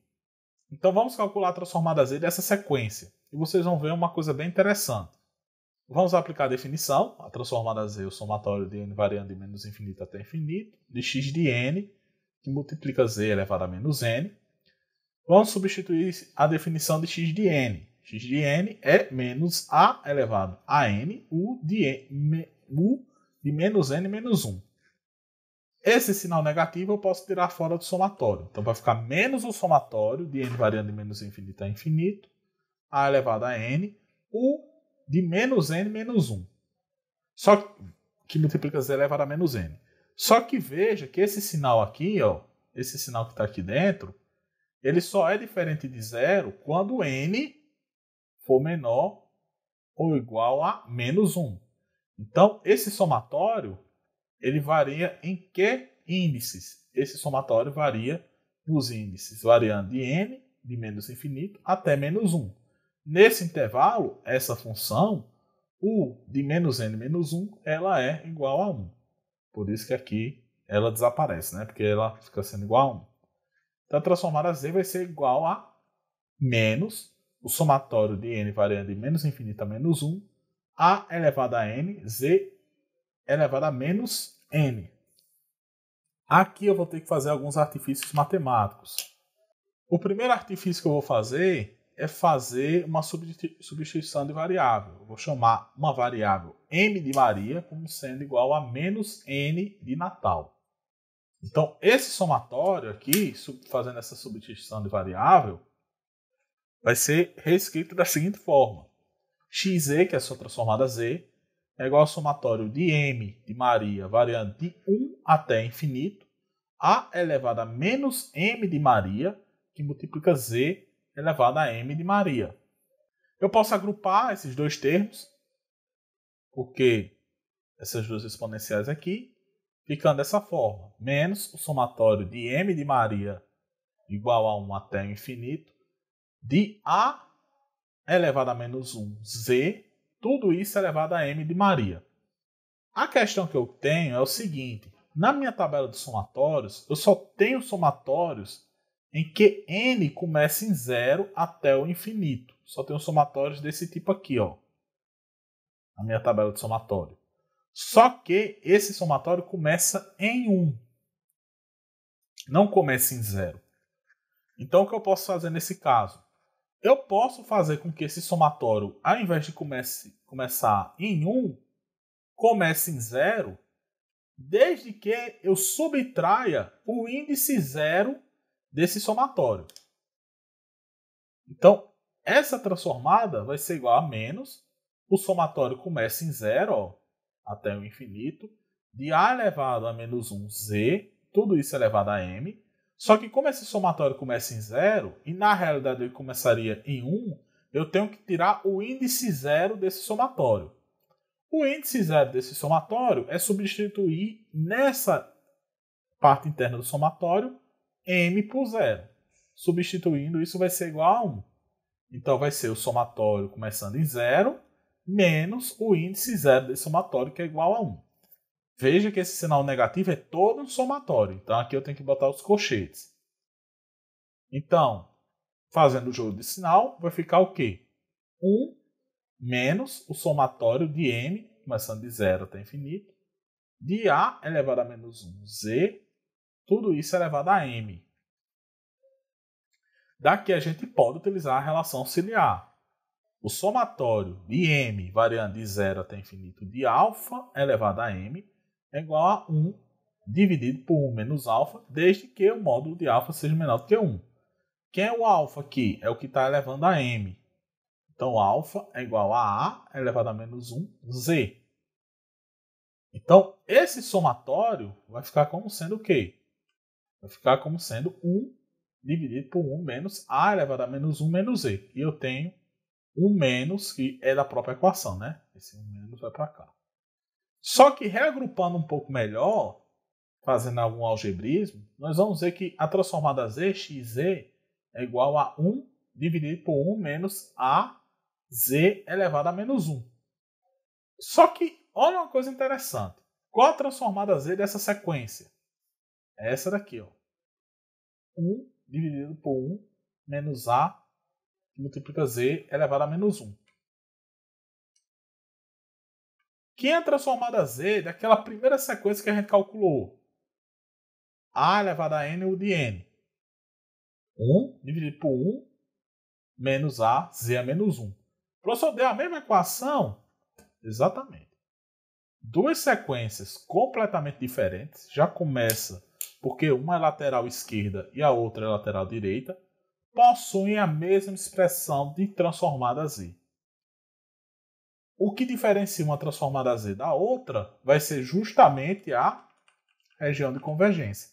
Então vamos calcular a transformada z dessa sequência. E vocês vão ver uma coisa bem interessante. Vamos aplicar a definição, a transformada Z, o somatório de n variando de menos infinito até infinito, de x de n, que multiplica z elevado a menos n. Vamos substituir a definição de x de n. x de n é menos a elevado a n, u de, n, me, u de menos n menos 1. Esse sinal negativo eu posso tirar fora do somatório. Então vai ficar menos o somatório de n variando de menos infinito a infinito, a elevado a n, u de menos n menos 1. Só que, multiplica z é elevado a menos n. Só que veja que esse sinal aqui, ó, esse sinal que está aqui dentro, ele só é diferente de zero quando n for menor ou igual a menos 1. Então, esse somatório, ele varia em que índices? Esse somatório varia nos índices, variando de n, de menos infinito, até menos 1. Nesse intervalo, essa função, u de menos n menos 1, ela é igual a 1. Por isso que aqui ela desaparece, né? porque ela fica sendo igual a 1. Então, transformar a z vai ser igual a menos o somatório de n variando de menos infinito a menos 1, a elevado a n, z elevado a menos n. Aqui eu vou ter que fazer alguns artifícios matemáticos. O primeiro artifício que eu vou fazer é fazer uma substituição de variável. Eu vou chamar uma variável m de Maria como sendo igual a menos n de Natal. Então, esse somatório aqui, fazendo essa substituição de variável, vai ser reescrito da seguinte forma. xz que é sua transformada z, é igual ao somatório de m de Maria, variando de 1 até infinito, a elevado a menos m de Maria, que multiplica z elevado é a m de Maria. Eu posso agrupar esses dois termos, porque essas duas exponenciais aqui, ficando dessa forma, menos o somatório de m de Maria igual a 1 até o infinito, de a elevado a menos 1, z, tudo isso elevado a m de Maria. A questão que eu tenho é o seguinte, na minha tabela de somatórios, eu só tenho somatórios em que n começa em zero até o infinito. Só tenho somatórios desse tipo aqui, ó, A minha tabela de somatório. Só que esse somatório começa em 1. Um, não começa em zero. Então, o que eu posso fazer nesse caso? Eu posso fazer com que esse somatório, ao invés de comece, começar em 1, um, comece em zero, desde que eu subtraia o índice zero desse somatório. Então, essa transformada vai ser igual a menos, o somatório começa em zero, ó, até o infinito, de a elevado a menos 1, z, tudo isso elevado a m, só que como esse somatório começa em zero, e na realidade ele começaria em 1, eu tenho que tirar o índice zero desse somatório. O índice zero desse somatório é substituir nessa parte interna do somatório m por zero. Substituindo isso vai ser igual a 1. Então vai ser o somatório começando em zero menos o índice zero desse somatório que é igual a 1. Veja que esse sinal negativo é todo um somatório. Então aqui eu tenho que botar os colchetes. Então, fazendo o jogo de sinal, vai ficar o quê? 1 menos o somatório de m, começando de zero até infinito, de a elevado a menos 1, z, tudo isso é elevado a m. Daqui a gente pode utilizar a relação auxiliar. O somatório de m, variando de zero até infinito, de alfa elevado é a m, é igual a 1 dividido por 1 menos alfa, desde que o módulo de alfa seja menor do que 1. Quem é o alfa aqui? É o que está elevando a m. Então, alfa é igual a a é elevado a menos 1, z. Então, esse somatório vai ficar como sendo o quê? Vai ficar como sendo 1 dividido por 1 menos a elevado a menos 1 menos e. E eu tenho 1 menos que é da própria equação, né? Esse 1 menos vai para cá. Só que reagrupando um pouco melhor, fazendo algum algebrismo, nós vamos ver que a transformada z, x, z, é igual a 1 dividido por 1 menos a z elevado a menos 1. Só que olha uma coisa interessante. Qual a transformada z dessa sequência? É essa daqui, ó. 1 dividido por 1 menos A que multiplica Z elevado a menos 1. Quem é transformada Z daquela primeira sequência que a gente calculou. A elevado a N ou de N. 1 dividido por 1 menos A, Z a menos 1. Professor, deu a mesma equação? Exatamente. Duas sequências completamente diferentes. Já começa porque uma é lateral esquerda e a outra é lateral direita, possuem a mesma expressão de transformada Z. O que diferencia uma transformada Z da outra vai ser justamente a região de convergência.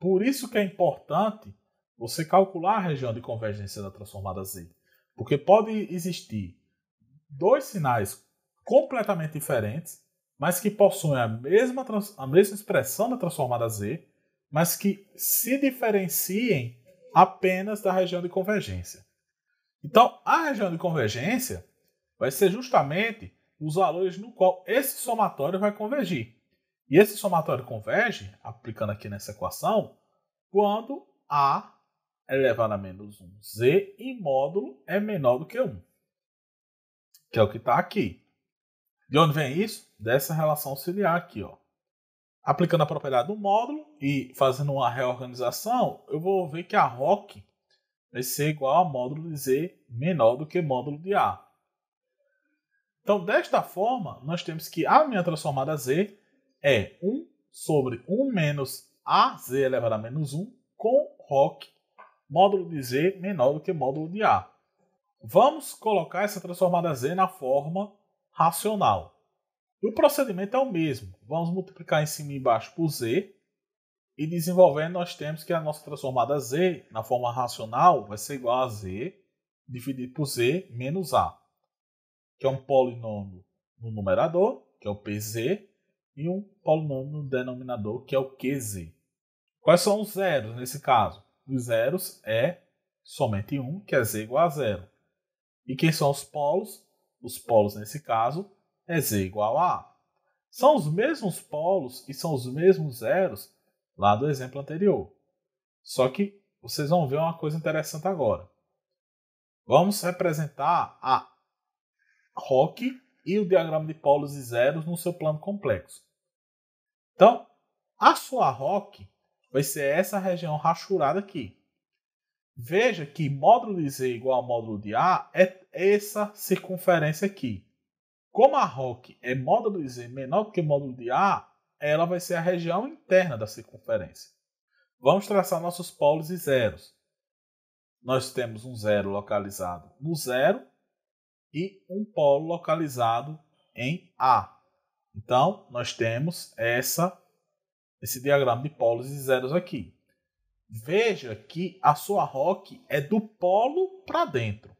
Por isso que é importante você calcular a região de convergência da transformada Z, porque pode existir dois sinais completamente diferentes mas que possuem a mesma, a mesma expressão da transformada Z, mas que se diferenciem apenas da região de convergência. Então, a região de convergência vai ser justamente os valores no qual esse somatório vai convergir. E esse somatório converge, aplicando aqui nessa equação, quando a elevado a menos 1, z em módulo é menor do que 1, que é o que está aqui. De onde vem isso? Dessa relação auxiliar aqui, ó. Aplicando a propriedade do módulo e fazendo uma reorganização, eu vou ver que a ROC vai ser igual a módulo de Z menor do que módulo de A. Então, desta forma, nós temos que a minha transformada Z é 1 sobre 1 menos AZ elevado a menos 1 com ROC módulo de Z menor do que módulo de A. Vamos colocar essa transformada Z na forma racional. E o procedimento é o mesmo. Vamos multiplicar em cima e embaixo por z. E desenvolvendo, nós temos que a nossa transformada z, na forma racional, vai ser igual a z dividido por z menos a, que é um polinômio no numerador, que é o pz, e um polinômio no denominador, que é o qz. Quais são os zeros nesse caso? Os zeros é somente um, que é z igual a zero. E quem são os polos? Os polos, nesse caso, é Z igual a A. São os mesmos polos e são os mesmos zeros lá do exemplo anterior. Só que vocês vão ver uma coisa interessante agora. Vamos representar a ROC e o diagrama de polos e zeros no seu plano complexo. Então, a sua ROC vai ser essa região rachurada aqui. Veja que módulo de Z igual a módulo de A é essa circunferência aqui. Como a ROC é módulo de Z menor do que módulo de A, ela vai ser a região interna da circunferência. Vamos traçar nossos polos e zeros. Nós temos um zero localizado no zero e um polo localizado em A. Então, nós temos essa, esse diagrama de polos e zeros aqui. Veja que a sua ROC é do polo para dentro.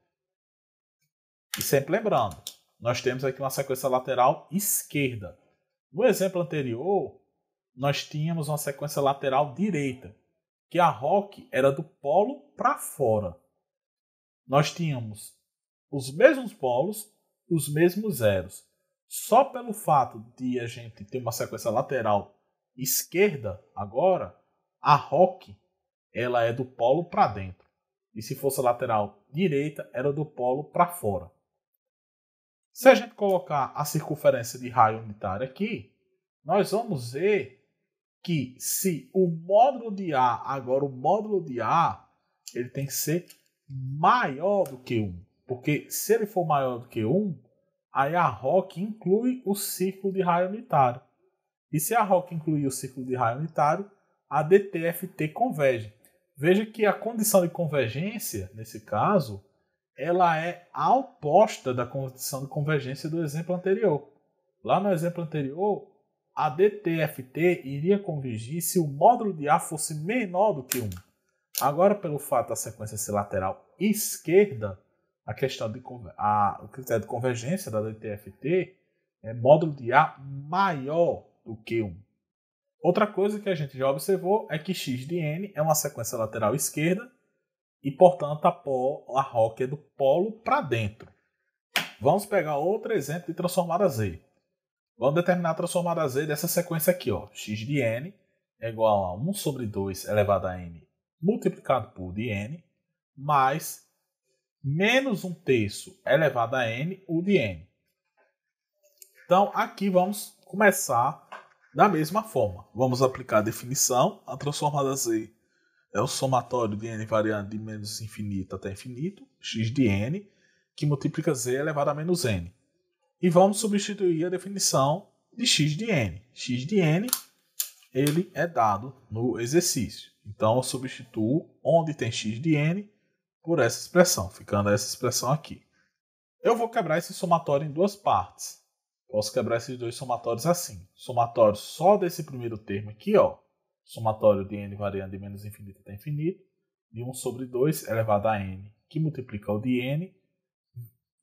E sempre lembrando, nós temos aqui uma sequência lateral esquerda. No exemplo anterior, nós tínhamos uma sequência lateral direita, que a ROC era do polo para fora. Nós tínhamos os mesmos polos, os mesmos zeros. Só pelo fato de a gente ter uma sequência lateral esquerda agora, a ROC ela é do polo para dentro. E se fosse lateral direita, era do polo para fora. Se a gente colocar a circunferência de raio unitário aqui, nós vamos ver que se o módulo de A, agora o módulo de A, ele tem que ser maior do que 1. Porque se ele for maior do que 1, aí a ROC inclui o círculo de raio unitário. E se a ROC incluir o círculo de raio unitário, a DTFT converge. Veja que a condição de convergência, nesse caso, ela é a oposta da condição de convergência do exemplo anterior. Lá no exemplo anterior, a DTFT iria convergir se o módulo de A fosse menor do que 1. Agora, pelo fato da sequência ser lateral esquerda, a questão de, a, o critério de convergência da DTFT é módulo de A maior do que 1. Outra coisa que a gente já observou é que x de n é uma sequência lateral esquerda e, portanto, a, roca é do polo para dentro. Vamos pegar outro exemplo de transformada Z. Vamos determinar a transformada Z dessa sequência aqui. Ó. x de n é igual a 1 sobre 2 elevado a n multiplicado por de n, mais menos 1 terço elevado a n, u de n. Então, aqui vamos começar da mesma forma. Vamos aplicar a definição. A transformada Z é o somatório de n variando de menos infinito até infinito, x de n, que multiplica z elevado a menos n. E vamos substituir a definição de x de n. x de n ele é dado no exercício. Então, eu substituo onde tem x de n por essa expressão, ficando essa expressão aqui. Eu vou quebrar esse somatório em duas partes. Posso quebrar esses dois somatórios assim. Somatório só desse primeiro termo aqui, ó, somatório de n variando de menos infinito até infinito, de 1 sobre 2 elevado a n, que multiplica o de n,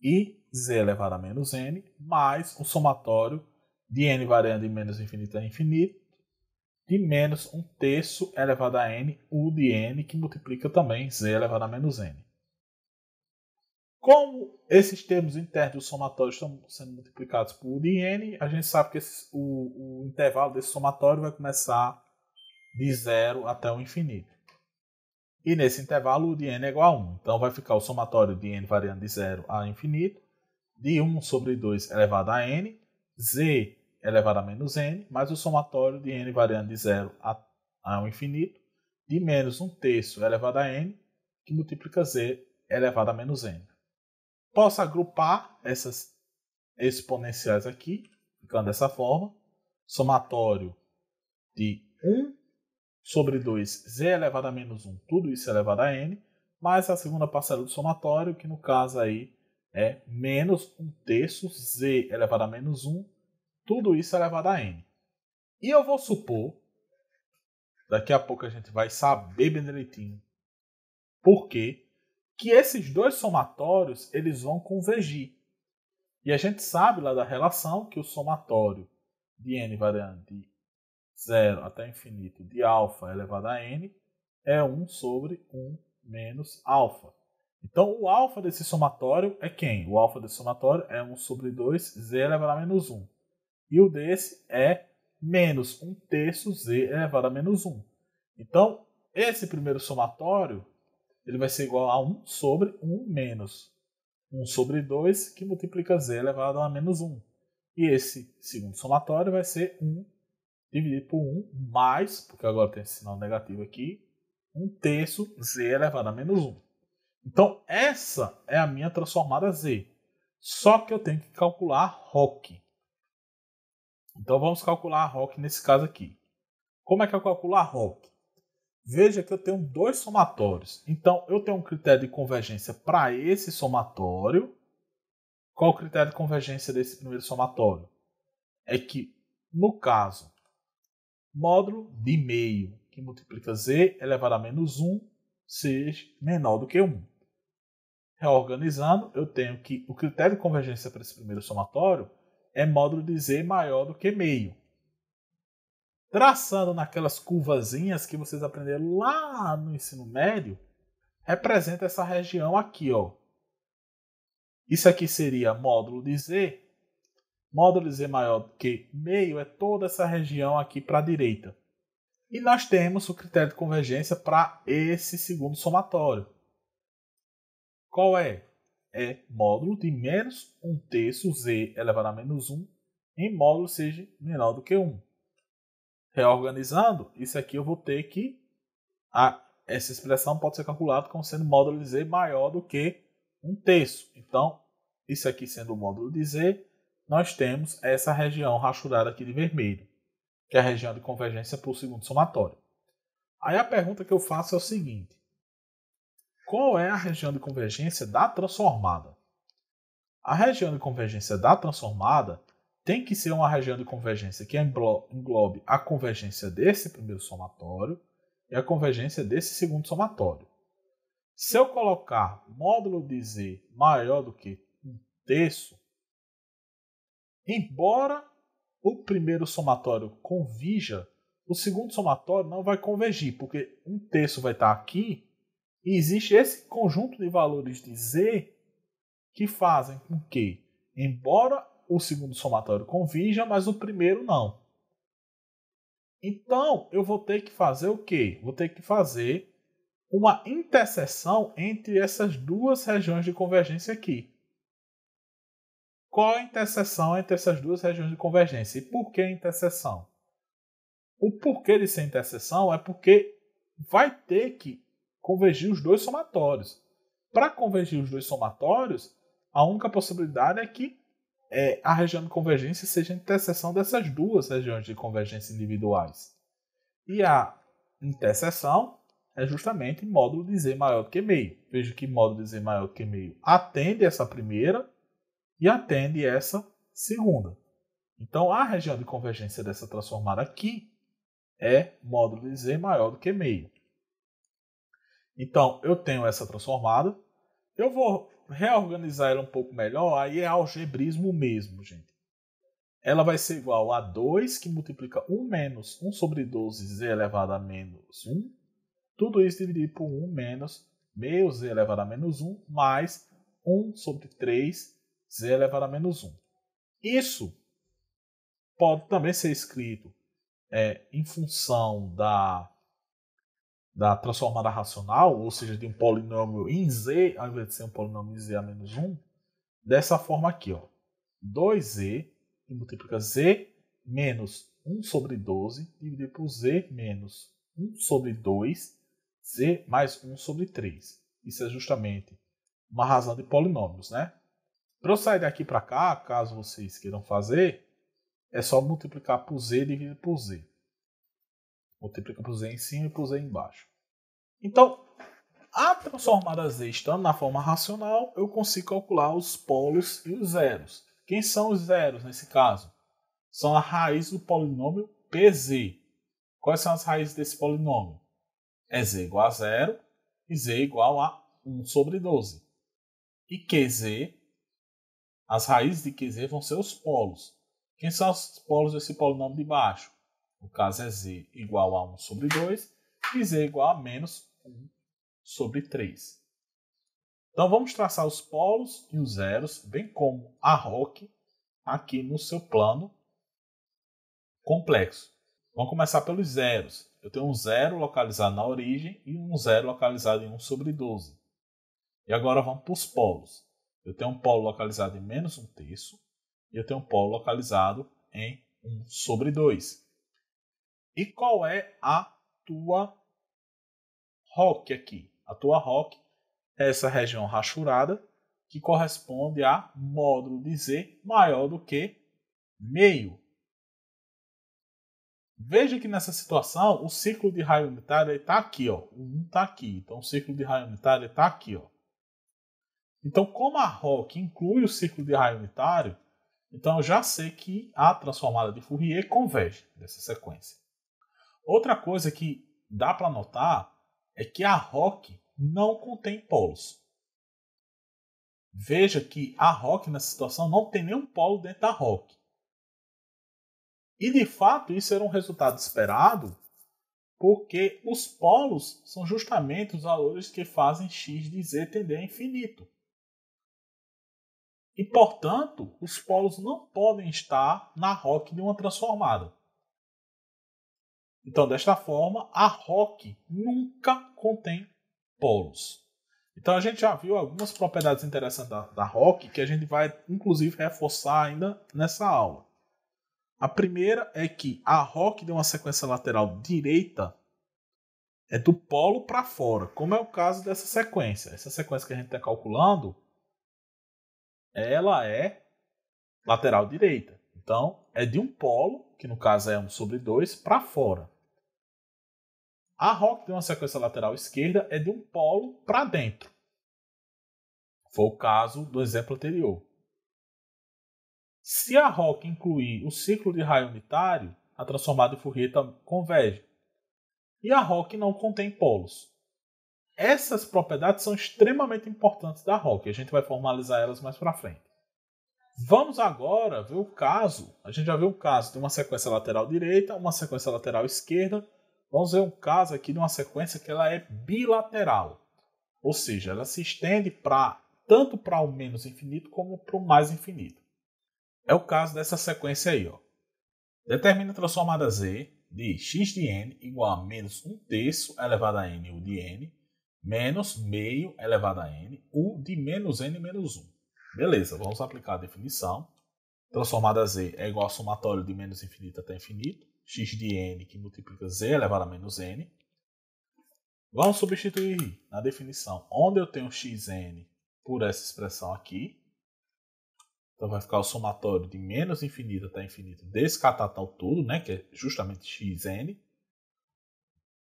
e z elevado a menos n, mais o somatório de n variando de menos infinito até infinito, de menos 1 terço elevado a n, u de n, que multiplica também z elevado a menos n. Como esses termos internos do somatório estão sendo multiplicados por u de n, a gente sabe que esse, o, o intervalo desse somatório vai começar de zero até o infinito. E nesse intervalo o de n é igual a 1. Então vai ficar o somatório de n variando de zero a infinito, de 1 sobre 2 elevado a n, z elevado a menos n, mais o somatório de n variando de zero a, um infinito, de menos 1 terço elevado a n, que multiplica z elevado a menos n. Posso agrupar essas exponenciais aqui, ficando dessa forma, somatório de 1 sobre 2, z elevado a menos 1, tudo isso é elevado a n, mais a segunda parcela do somatório, que no caso aí é menos 1 terço z elevado a menos 1, tudo isso é elevado a n. E eu vou supor, daqui a pouco a gente vai saber bem direitinho por quê, que esses dois somatórios eles vão convergir. E a gente sabe lá da relação que o somatório de n variante de 0 até infinito de alfa elevado a n é 1 sobre 1 menos alfa. Então, o alfa desse somatório é quem? O alfa desse somatório é 1 sobre 2, z elevado a menos 1. E o desse é menos 1 terço z elevado a menos 1. Então, esse primeiro somatório ele vai ser igual a 1 sobre 1 menos 1 sobre 2, que multiplica z elevado a menos 1. E esse segundo somatório vai ser 1 dividido por 1, mais, porque agora tem esse sinal negativo aqui, 1 terço z elevado a menos 1. Então, essa é a minha transformada z. Só que eu tenho que calcular a ROC. Então, vamos calcular a ROC nesse caso aqui. Como é que eu calculo a ROC? Veja que eu tenho dois somatórios. Então, eu tenho um critério de convergência para esse somatório. Qual o critério de convergência desse primeiro somatório? É que, no caso, módulo de meio, que multiplica z elevado a menos 1, seja menor do que 1. Reorganizando, eu tenho que o critério de convergência para esse primeiro somatório é módulo de z maior do que meio. Traçando naquelas curvazinhas que vocês aprenderam lá no ensino médio, representa essa região aqui, ó. Isso aqui seria módulo de z Módulo Z maior do que meio é toda essa região aqui para a direita. E nós temos o critério de convergência para esse segundo somatório. Qual é? É módulo de menos 1 terço z elevado a menos 1 em módulo seja menor do que 1. Reorganizando, isso aqui eu vou ter que... A, essa expressão pode ser calculada como sendo módulo de z maior do que 1 terço. Então, isso aqui sendo o módulo de z, nós temos essa região rachurada aqui de vermelho, que é a região de convergência para o segundo somatório. Aí a pergunta que eu faço é o seguinte: qual é a região de convergência da transformada? A região de convergência da transformada tem que ser uma região de convergência que englobe a convergência desse primeiro somatório e a convergência desse segundo somatório. Se eu colocar módulo de z maior do que um terço, Embora o primeiro somatório convija, o segundo somatório não vai convergir, porque um terço vai estar aqui e existe esse conjunto de valores de z que fazem com que, embora o segundo somatório convija, mas o primeiro não. Então, eu vou ter que fazer o quê? Vou ter que fazer uma interseção entre essas duas regiões de convergência aqui. Qual a interseção entre essas duas regiões de convergência? E por que interseção? O porquê de ser interseção é porque vai ter que convergir os dois somatórios. Para convergir os dois somatórios, a única possibilidade é que é, a região de convergência seja a interseção dessas duas regiões de convergência individuais. E a interseção é justamente módulo de z maior que meio. Veja que módulo de z maior que meio atende essa primeira e atende essa segunda. Então, a região de convergência dessa transformada aqui é módulo de Z maior do que meio. Então, eu tenho essa transformada. Eu vou reorganizar ela um pouco melhor, aí é algebrismo mesmo, gente. Ela vai ser igual a 2, que multiplica 1 menos 1 sobre 12, z elevado a menos 1. Tudo isso dividido por 1 menos meio z elevado a menos 1, mais 1 sobre 3, z elevado a menos 1. Isso pode também ser escrito é, em função da, da transformada racional, ou seja, de um polinômio em z, ao invés de ser um polinômio em z a menos 1, dessa forma aqui. Ó, 2z que multiplica z menos 1 sobre 12 dividido por z menos 1 sobre 2, z mais 1 sobre 3. Isso é justamente uma razão de polinômios, né? Para eu sair daqui para cá, caso vocês queiram fazer, é só multiplicar por z dividido por z. Multiplica por z em cima e por z embaixo. Então, a transformada z estando na forma racional, eu consigo calcular os polos e os zeros. Quem são os zeros nesse caso? São a raiz do polinômio pz. Quais são as raízes desse polinômio? É z igual a zero e z igual a 1 sobre 12. E qz as raízes de QZ vão ser os polos. Quem são os polos desse polinômio de baixo? No caso é z igual a 1 sobre 2 e z igual a menos 1 sobre 3. Então vamos traçar os polos e os zeros, bem como a ROC, aqui no seu plano complexo. Vamos começar pelos zeros. Eu tenho um zero localizado na origem e um zero localizado em 1 sobre 12. E agora vamos para os polos. Eu tenho um polo localizado em menos um terço e eu tenho um polo localizado em 1 sobre 2. E qual é a tua rock aqui? A tua rock é essa região rachurada que corresponde a módulo de Z maior do que meio. Veja que nessa situação o ciclo de raio unitário está aqui, ó. o 1 está aqui, então o ciclo de raio unitário está aqui. Ó. Então, como a Rock inclui o círculo de raio unitário, então eu já sei que a transformada de Fourier converge dessa sequência. Outra coisa que dá para notar é que a Rock não contém polos. Veja que a Rock nessa situação não tem nenhum polo dentro da Rock. E de fato isso era um resultado esperado, porque os polos são justamente os valores que fazem x de z tender a infinito. E, portanto, os polos não podem estar na ROC de uma transformada. Então, desta forma, a ROC nunca contém polos. Então, a gente já viu algumas propriedades interessantes da, da ROC que a gente vai, inclusive, reforçar ainda nessa aula. A primeira é que a ROC de uma sequência lateral direita é do polo para fora, como é o caso dessa sequência. Essa sequência que a gente está calculando ela é lateral direita. Então, é de um polo, que no caso é 1 sobre 2, para fora. A Rock de uma sequência lateral esquerda é de um polo para dentro. Foi o caso do exemplo anterior. Se a Rock incluir o ciclo de raio unitário, a transformada de Fourier converge. E a Rock não contém polos. Essas propriedades são extremamente importantes da ROC, a gente vai formalizar elas mais para frente. Vamos agora ver o caso. A gente já viu o caso de uma sequência lateral direita, uma sequência lateral esquerda. Vamos ver um caso aqui de uma sequência que ela é bilateral, ou seja, ela se estende para tanto para o menos infinito como para o mais infinito. É o caso dessa sequência aí. Ó. Determina a transformada z de x de n igual a menos 1 terço elevado a n u de n menos meio elevado a n, u de menos n menos 1. Beleza, vamos aplicar a definição. Transformada z é igual ao somatório de menos infinito até infinito, x de n que multiplica z elevado a menos n. Vamos substituir na definição onde eu tenho xn por essa expressão aqui. Então vai ficar o somatório de menos infinito até infinito desse catatal todo, né, que é justamente xn.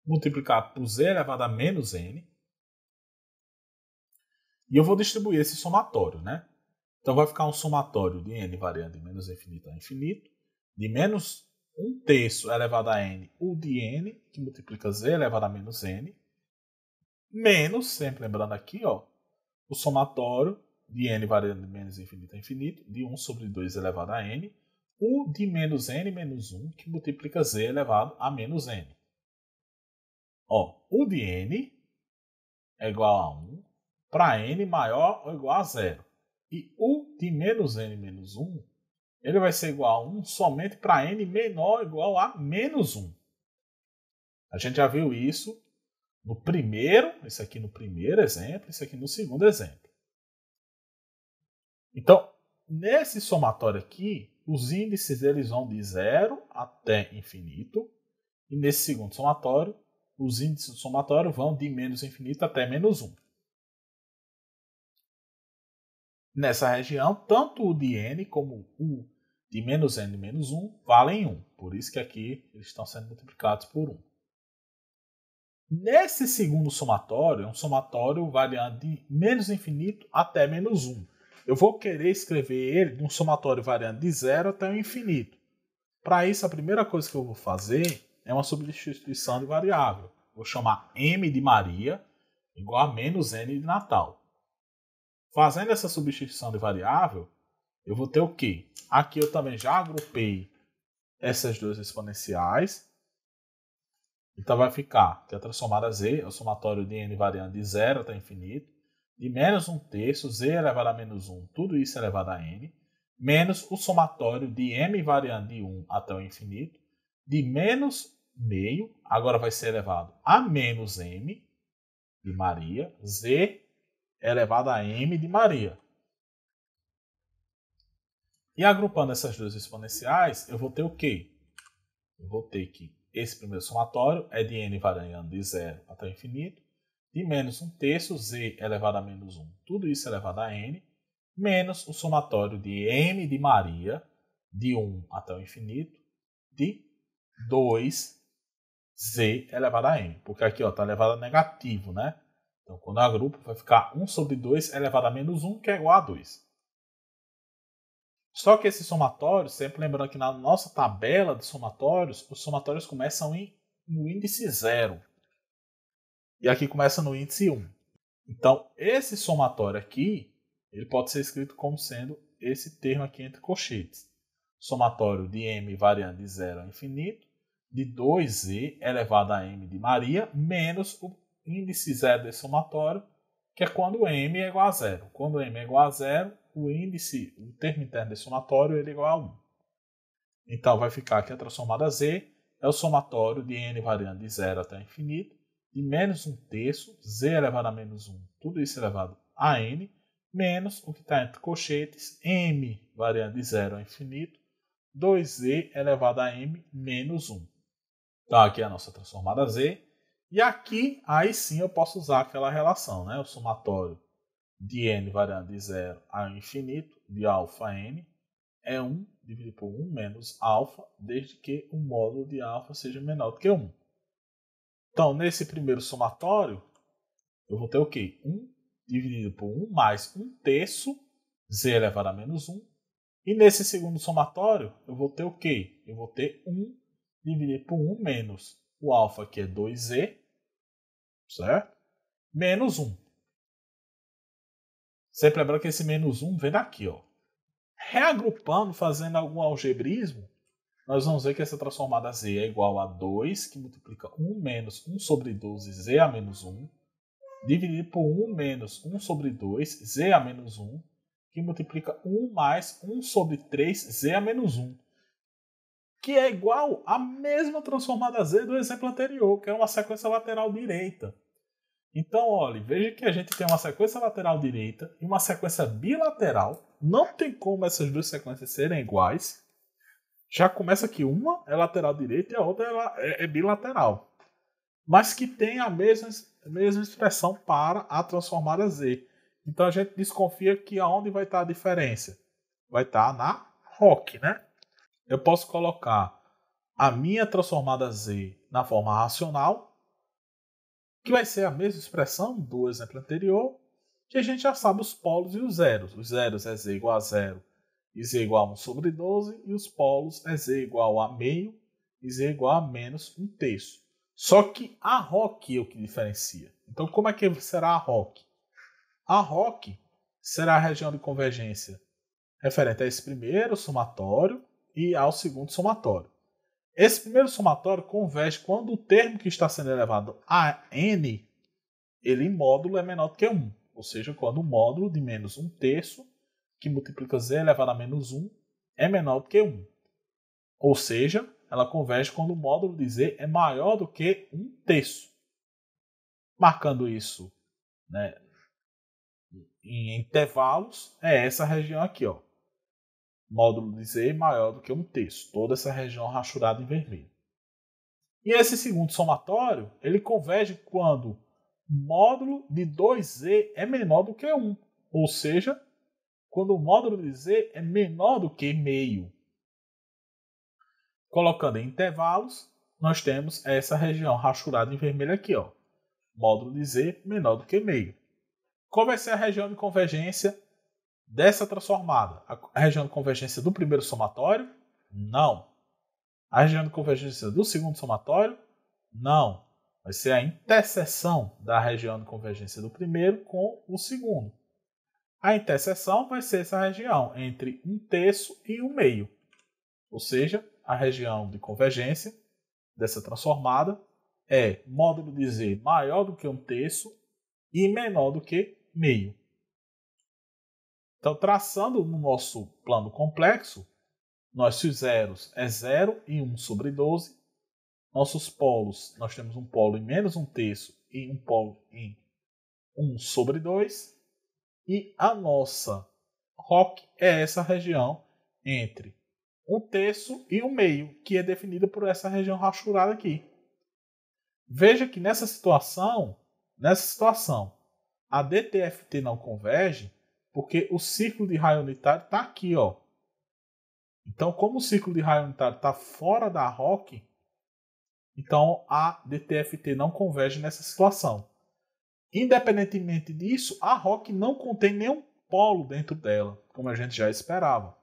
Multiplicar por z elevado a menos n, e eu vou distribuir esse somatório, né? Então vai ficar um somatório de n variando de menos infinito a infinito, de menos 1 terço elevado a n, u de n, que multiplica z elevado a menos n, menos, sempre lembrando aqui, ó, o somatório de n variando de menos infinito a infinito, de 1 sobre 2 elevado a n, u de menos n menos 1, que multiplica z elevado a menos n. Ó, u de n é igual a 1 para n maior ou igual a zero. E u de menos n menos 1, ele vai ser igual a 1 somente para n menor ou igual a menos 1. A gente já viu isso no primeiro, isso aqui no primeiro exemplo, isso aqui no segundo exemplo. Então, nesse somatório aqui, os índices eles vão de zero até infinito, e nesse segundo somatório, os índices do somatório vão de menos infinito até menos 1. Nessa região, tanto o de n como o de menos n menos 1 valem 1. Por isso que aqui eles estão sendo multiplicados por 1. Nesse segundo somatório, é um somatório variando de menos infinito até menos 1. Eu vou querer escrever ele de um somatório variando de zero até o infinito. Para isso, a primeira coisa que eu vou fazer é uma substituição de variável. Vou chamar m de Maria igual a menos n de Natal. Fazendo essa substituição de variável, eu vou ter o quê? Aqui eu também já agrupei essas duas exponenciais. Então vai ficar que a transformada z é o somatório de n variando de zero até infinito, de menos 1 terço, z elevado a menos 1, tudo isso elevado a n, menos o somatório de m variando de 1 até o infinito, de menos meio, agora vai ser elevado a menos m, de Maria, z elevado a m de Maria. E agrupando essas duas exponenciais, eu vou ter o quê? Eu vou ter que esse primeiro somatório é de n variando de zero até o infinito, de menos 1 terço, z elevado a menos 1, tudo isso elevado a n, menos o somatório de m de Maria, de 1 até o infinito, de 2z elevado a m. Porque aqui está elevado a negativo, né? Então, quando eu agrupo, vai ficar 1 sobre 2 elevado a menos 1, que é igual a 2. Só que esse somatório, sempre lembrando que na nossa tabela de somatórios, os somatórios começam em, no índice 0. E aqui começa no índice 1. Então, esse somatório aqui, ele pode ser escrito como sendo esse termo aqui entre colchetes. Somatório de m variando de 0 a infinito, de 2z elevado a m de Maria, menos o índice zero é desse somatório, que é quando m é igual a zero. Quando m é igual a zero, o índice, o termo interno desse somatório, ele é igual a 1. Então, vai ficar que a transformada z é o somatório de n variando de zero até infinito, de menos 1 terço, z elevado a menos 1, tudo isso elevado a n, menos o que está entre colchetes, m variando de zero a infinito, 2z elevado a m menos 1. Então, tá aqui é a nossa transformada z, e aqui, aí sim eu posso usar aquela relação, né? o somatório de n variando de zero ao infinito, de alfa n, é 1 dividido por 1 menos alfa, desde que o módulo de alfa seja menor do que 1. Então, nesse primeiro somatório, eu vou ter o quê? 1 dividido por 1 mais 1 terço, z elevado a menos 1. E nesse segundo somatório, eu vou ter o quê? Eu vou ter 1 dividido por 1 menos 1 o alfa, que é 2 z certo? Menos 1. Sempre lembrando que esse menos 1 vem daqui, ó. Reagrupando, fazendo algum algebrismo, nós vamos ver que essa transformada z é igual a 2, que multiplica 1 menos 1 sobre 12, z a menos 1, dividido por 1 menos 1 sobre 2, z a menos 1, que multiplica 1 mais 1 sobre 3, z a menos 1 que é igual à mesma transformada Z do exemplo anterior, que é uma sequência lateral direita. Então, olhe, veja que a gente tem uma sequência lateral direita e uma sequência bilateral. Não tem como essas duas sequências serem iguais. Já começa que uma é lateral direita e a outra é, é, é bilateral. Mas que tem a mesma, a mesma expressão para a transformada Z. Então a gente desconfia que aonde vai estar a diferença? Vai estar na ROC, né? eu posso colocar a minha transformada Z na forma racional, que vai ser a mesma expressão do exemplo anterior, que a gente já sabe os polos e os zeros. Os zeros é Z igual a zero e Z igual a 1 sobre 12, e os polos é Z igual a meio e Z igual a menos 1 terço. Só que a ROC é o que diferencia. Então, como é que será a ROC? A ROC será a região de convergência referente a esse primeiro somatório, e ao segundo somatório. Esse primeiro somatório converge quando o termo que está sendo elevado a n, ele em módulo é menor do que 1. Ou seja, quando o módulo de menos 1 terço, que multiplica z elevado a menos 1, é menor do que 1. Ou seja, ela converge quando o módulo de z é maior do que 1 terço. Marcando isso né, em intervalos, é essa região aqui. Ó módulo de Z maior do que um terço, toda essa região rachurada em vermelho. E esse segundo somatório, ele converge quando módulo de 2Z é menor do que 1, ou seja, quando o módulo de Z é menor do que meio. Colocando em intervalos, nós temos essa região rachurada em vermelho aqui, ó. Módulo de Z menor do que meio. Como vai ser a região de convergência dessa transformada, a região de convergência do primeiro somatório? Não. A região de convergência do segundo somatório? Não. Vai ser a interseção da região de convergência do primeiro com o segundo. A interseção vai ser essa região entre um terço e um meio, ou seja, a região de convergência dessa transformada é módulo de z maior do que um terço e menor do que meio. Então, traçando no nosso plano complexo, nossos zeros é 0 e 1 sobre 12. Nossos polos, nós temos um polo em menos 1 terço e um polo em 1 sobre 2. E a nossa rock é essa região entre 1 terço e 1 meio, que é definida por essa região rachurada aqui. Veja que nessa situação, nessa situação, a DTFT não converge porque o círculo de raio unitário está aqui, ó. Então, como o círculo de raio unitário está fora da ROC, então a DTFT não converge nessa situação. Independentemente disso, a ROC não contém nenhum polo dentro dela, como a gente já esperava.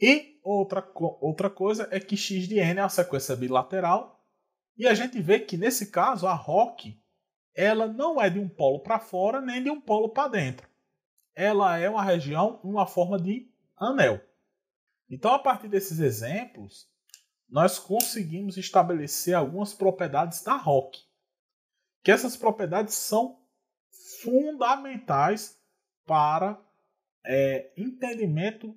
E outra, outra coisa é que x de n é uma sequência bilateral, e a gente vê que nesse caso a ROC ela não é de um polo para fora nem de um polo para dentro ela é uma região em uma forma de anel. Então, a partir desses exemplos, nós conseguimos estabelecer algumas propriedades da rock, que essas propriedades são fundamentais para é, entendimento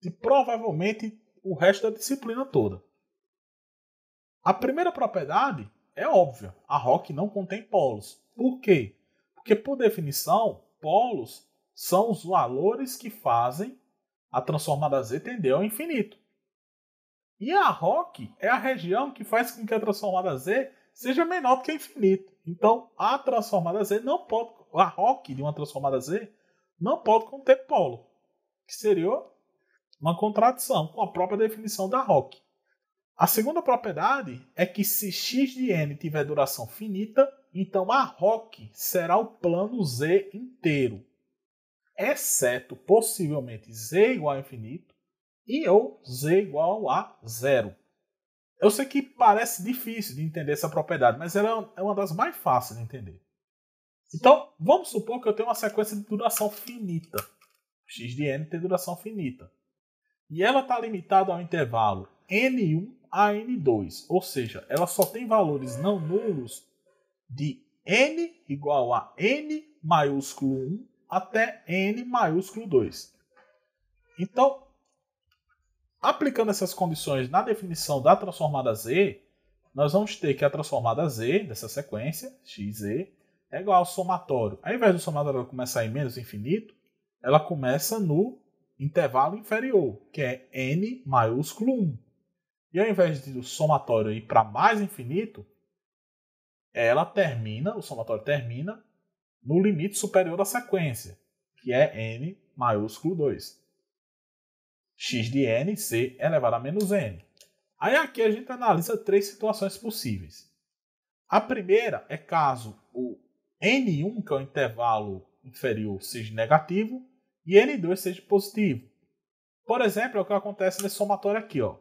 de provavelmente o resto da disciplina toda. A primeira propriedade é óbvia, a rock não contém polos. Por quê? Porque, por definição, polos são os valores que fazem a transformada Z tender ao infinito. E a ROC é a região que faz com que a transformada Z seja menor do que o infinito. Então, a transformada Z não pode, a ROC de uma transformada Z não pode conter polo, que seria uma contradição com a própria definição da ROC. A segunda propriedade é que se x de n tiver duração finita, então a ROC será o plano Z inteiro, exceto possivelmente Z igual a infinito e ou Z igual a zero. Eu sei que parece difícil de entender essa propriedade, mas ela é uma das mais fáceis de entender. Então, vamos supor que eu tenho uma sequência de duração finita. X de n tem duração finita. E ela está limitada ao intervalo n1 a n2, ou seja, ela só tem valores não nulos de n igual a n maiúsculo 1 até n maiúsculo 2. Então, aplicando essas condições na definição da transformada z, nós vamos ter que a transformada z dessa sequência, xz, é igual ao somatório. Ao invés do somatório começar em menos infinito, ela começa no intervalo inferior, que é n maiúsculo 1. E ao invés do somatório ir para mais infinito, ela termina, o somatório termina no limite superior da sequência, que é n maiúsculo 2. x de n, c elevado a menos n. Aí aqui a gente analisa três situações possíveis. A primeira é caso o n1, que é o intervalo inferior, seja negativo e n2 seja positivo. Por exemplo, é o que acontece nesse somatório aqui. Ó.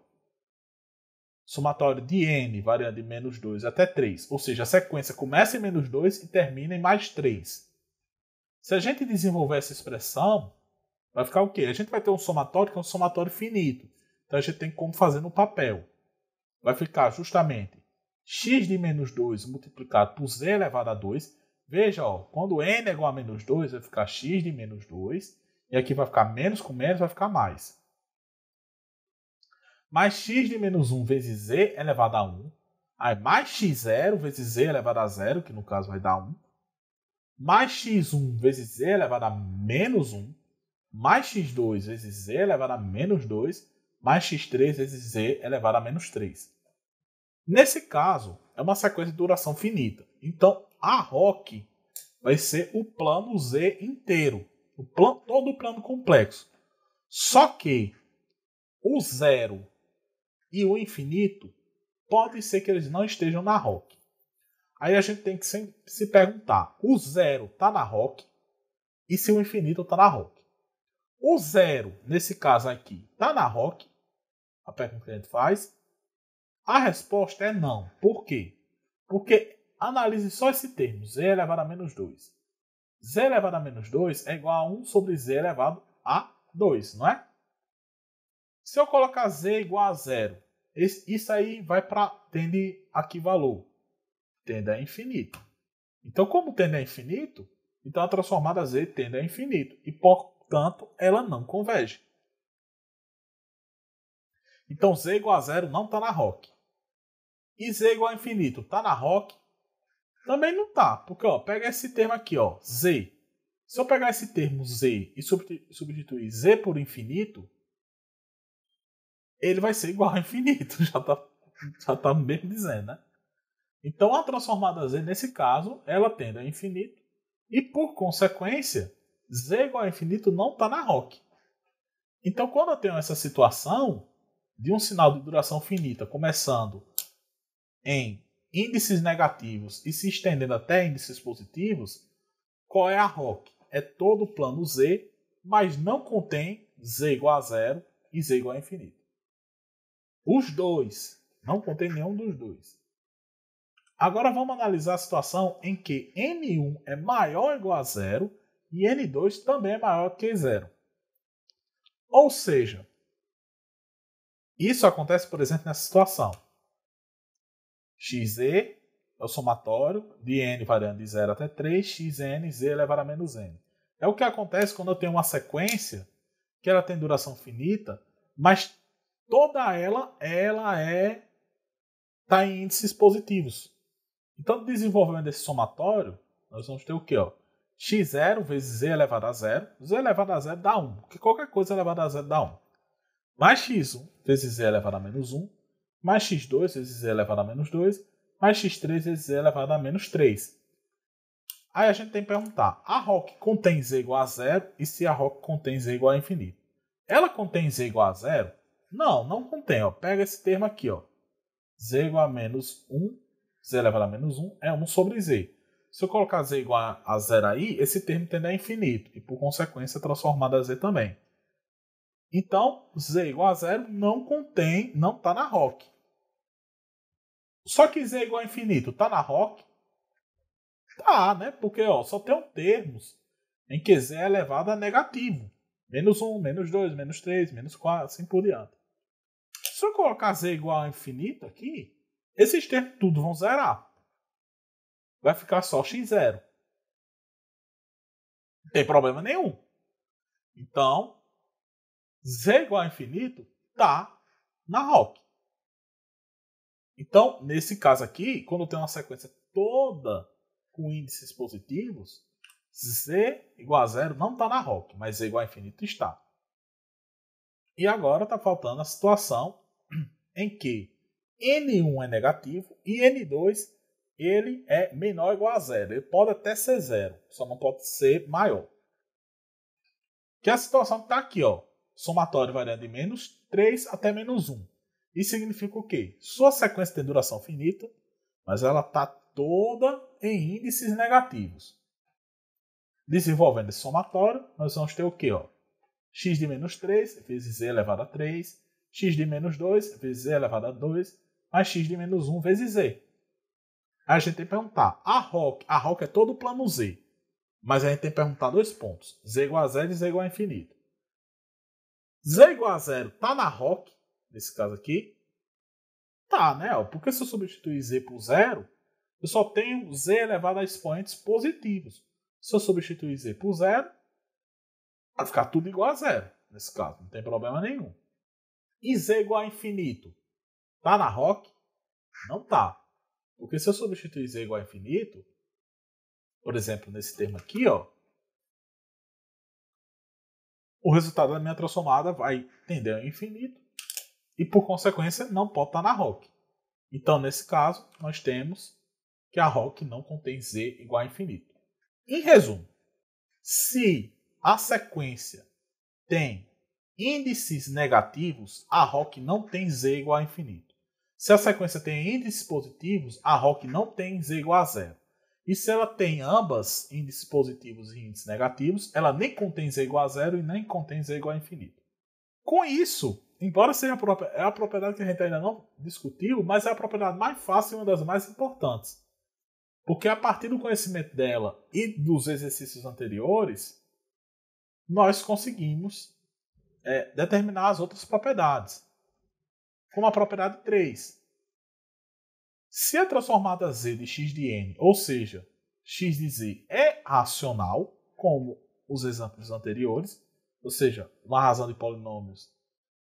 Somatório de n variando de menos 2 até 3, ou seja, a sequência começa em menos 2 e termina em mais 3. Se a gente desenvolver essa expressão, vai ficar o quê? A gente vai ter um somatório que é um somatório finito. Então a gente tem como fazer no papel. Vai ficar justamente x de menos 2 multiplicado por z elevado a 2. Veja, ó, quando n é igual a menos 2, vai ficar x de menos 2. E aqui vai ficar menos com menos, vai ficar mais mais x de menos 1 vezes z é elevado a 1. Aí mais x0 vezes z é elevado a 0, que no caso vai dar 1. Mais x1 vezes z é elevado a menos 1. Mais x2 vezes z elevado a menos 2. Mais x3 vezes z elevado a menos 3. Nesse caso, é uma sequência de duração finita. Então, a ROC vai ser o plano Z inteiro. O plano, todo o plano complexo. Só que o zero e o infinito, pode ser que eles não estejam na ROC. Aí a gente tem que se perguntar: o zero está na ROC e se o infinito está na ROC? O zero, nesse caso aqui, está na ROC? A pergunta que a gente faz. A resposta é não. Por quê? Porque analise só esse termo, z elevado a menos 2. z elevado a menos 2 é igual a 1 sobre z elevado a 2, não é? Se eu colocar z igual a zero, isso aí vai para tende a que valor? Tende a é infinito. Então, como tende a é infinito, então a transformada z tende a é infinito e, portanto, ela não converge. Então, z igual a zero não está na ROC. E z igual a infinito está na ROC? Também não está, porque ó, pega esse termo aqui, ó, z. Se eu pegar esse termo z e substituir z por infinito, ele vai ser igual ao infinito, já tá, já tá mesmo dizendo, né? Então a transformada Z, nesse caso, ela tende a infinito, e por consequência, Z igual a infinito não está na ROC. Então quando eu tenho essa situação de um sinal de duração finita começando em índices negativos e se estendendo até índices positivos, qual é a ROC? É todo o plano Z, mas não contém Z igual a zero e Z igual a infinito. Os dois. Não contei nenhum dos dois. Agora vamos analisar a situação em que N1 é maior ou igual a zero e N2 também é maior que zero. Ou seja, isso acontece, por exemplo, nessa situação. XE é o somatório de n variando de 0 até 3, xn, z elevado a menos n. É o que acontece quando eu tenho uma sequência que ela tem duração finita, mas toda ela, ela é está em índices positivos. Então, no desenvolvimento desse somatório, nós vamos ter o quê? Ó? x0 vezes z elevado a zero. z elevado a zero dá 1, porque qualquer coisa é elevada a zero dá 1. Mais x1 vezes z elevado a menos 1, mais x2 vezes z elevado a menos 2, mais x3 vezes z elevado a menos 3. Aí a gente tem que perguntar, a ROC contém z igual a zero e se a ROC contém z igual a infinito. Ela contém z igual a zero não, não contém. Ó. Pega esse termo aqui. Ó. Z igual a menos 1, Z elevado a menos 1 é 1 sobre Z. Se eu colocar Z igual a zero aí, esse termo tende a infinito e, por consequência, é transformado a Z também. Então, Z igual a zero não contém, não está na ROC. Só que Z igual a infinito está na ROC? Tá, né? Porque ó, só tem um termos em que Z é elevado a negativo. Menos 1, menos 2, menos 3, menos 4, assim por diante. Se eu colocar z igual a infinito aqui, esses termos tudo vão zerar. Vai ficar só x0. Não tem problema nenhum. Então, z igual a infinito tá na ROC. Então, nesse caso aqui, quando tem uma sequência toda com índices positivos, z igual a zero não está na ROC, mas z igual a infinito está. E agora está faltando a situação em que N1 é negativo e N2 ele é menor ou igual a zero. Ele pode até ser zero, só não pode ser maior. Que a situação está aqui, ó. Somatório variando de menos 3 até menos 1. Isso significa o quê? Sua sequência tem duração finita, mas ela está toda em índices negativos. Desenvolvendo esse somatório, nós vamos ter o quê? Ó? x de menos 3, vezes z elevado a 3, x de menos 2 vezes z elevado a 2 mais x de menos 1 vezes z. Aí a gente tem que perguntar, a ROC, a ROC é todo o plano z, mas a gente tem que perguntar dois pontos, z igual a zero e z igual a infinito. z igual a zero está na ROC, nesse caso aqui? Tá, né? Porque se eu substituir z por zero, eu só tenho z elevado a expoentes positivos. Se eu substituir z por zero, vai ficar tudo igual a zero, nesse caso, não tem problema nenhum e z é igual a infinito tá na ROC? Não tá. Porque se eu substituir z é igual a infinito, por exemplo, nesse termo aqui, ó, o resultado da minha transformada vai tender ao infinito e, por consequência, não pode estar tá na ROC. Então, nesse caso, nós temos que a ROC não contém z é igual a infinito. Em resumo, se a sequência tem índices negativos, a ROC não tem z igual a infinito. Se a sequência tem índices positivos, a ROC não tem z igual a zero. E se ela tem ambas, índices positivos e índices negativos, ela nem contém z igual a zero e nem contém z igual a infinito. Com isso, embora seja a é propriedade que a gente ainda não discutiu, mas é a propriedade mais fácil e uma das mais importantes. Porque a partir do conhecimento dela e dos exercícios anteriores, nós conseguimos é, determinar as outras propriedades, como a propriedade 3. Se a é transformada z de x de n, ou seja, x de z é racional, como os exemplos anteriores, ou seja, uma razão de polinômios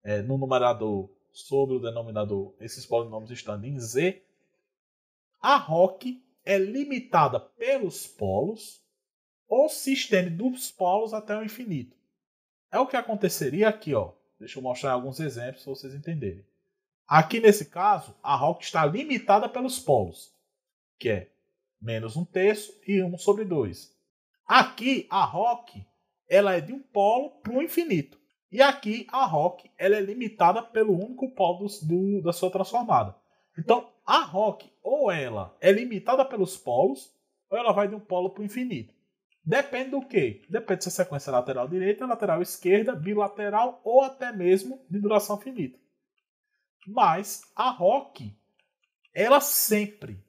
é, no numerador sobre o denominador, esses polinômios estando em z, a ROC é limitada pelos polos ou se estende dos polos até o infinito. É o que aconteceria aqui, ó. Deixa eu mostrar alguns exemplos para vocês entenderem. Aqui nesse caso, a Hawk está limitada pelos polos, que é menos um terço e 1 sobre 2. Aqui, a Hawk ela é de um polo para o infinito. E aqui, a Hawk ela é limitada pelo único polo do, do, da sua transformada. Então, a Hawk, ou ela é limitada pelos polos, ou ela vai de um polo para o infinito. Depende do quê? Depende se a é sequência é lateral direita, lateral esquerda, bilateral ou até mesmo de duração finita. Mas a ROC, ela sempre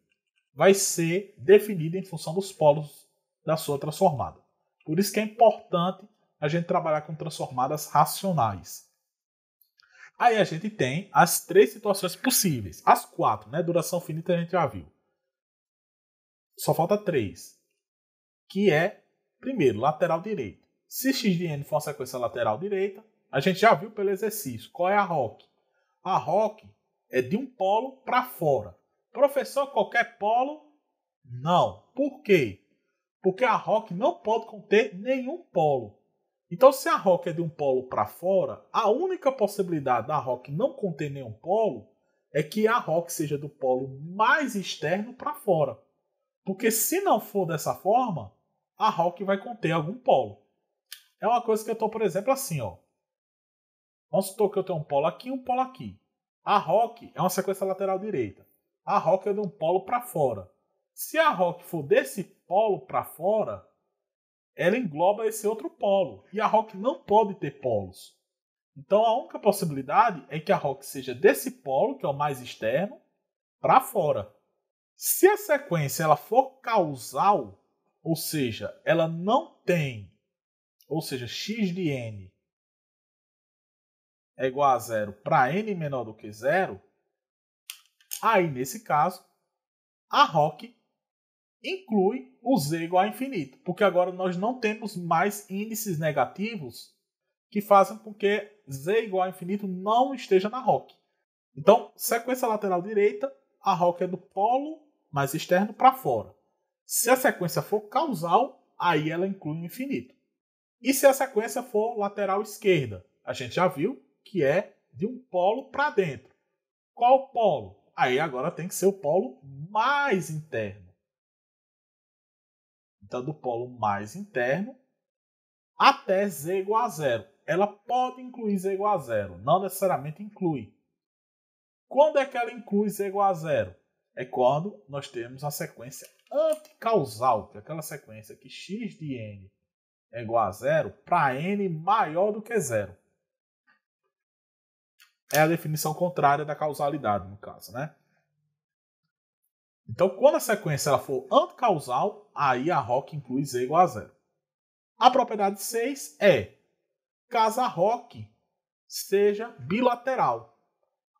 vai ser definida em função dos polos da sua transformada. Por isso que é importante a gente trabalhar com transformadas racionais. Aí a gente tem as três situações possíveis. As quatro, né? Duração finita a gente já viu. Só falta três. Que é Primeiro, lateral direito. Se XDN for a sequência lateral direita, a gente já viu pelo exercício qual é a ROC. A ROC é de um polo para fora. Professor, qualquer polo? Não. Por quê? Porque a ROC não pode conter nenhum polo. Então, se a ROC é de um polo para fora, a única possibilidade da ROC não conter nenhum polo é que a ROC seja do polo mais externo para fora. Porque se não for dessa forma, a Hawk vai conter algum polo. É uma coisa que eu estou, por exemplo, assim, ó. Vamos supor que eu tenho um polo aqui e um polo aqui. A Rock é uma sequência lateral direita. A Rock é de um polo para fora. Se a Rock for desse polo para fora, ela engloba esse outro polo. E a Rock não pode ter polos. Então a única possibilidade é que a Rock seja desse polo, que é o mais externo, para fora. Se a sequência ela for causal, ou seja, ela não tem, ou seja, x de n é igual a zero para n menor do que zero, aí nesse caso, a ROC inclui o z igual a infinito, porque agora nós não temos mais índices negativos que fazem com que z igual a infinito não esteja na ROC. Então, sequência lateral direita, a ROC é do polo mais externo para fora. Se a sequência for causal, aí ela inclui o infinito. E se a sequência for lateral esquerda? A gente já viu que é de um polo para dentro. Qual polo? Aí agora tem que ser o polo mais interno. Então, do polo mais interno até z igual a zero. Ela pode incluir z igual a zero, não necessariamente inclui. Quando é que ela inclui z igual a zero? É quando nós temos a sequência anticausal, que é aquela sequência que x de n é igual a zero para n maior do que zero. É a definição contrária da causalidade, no caso, né? Então, quando a sequência ela for anticausal, aí a ROC inclui z igual a zero. A propriedade 6 é caso a ROC seja bilateral.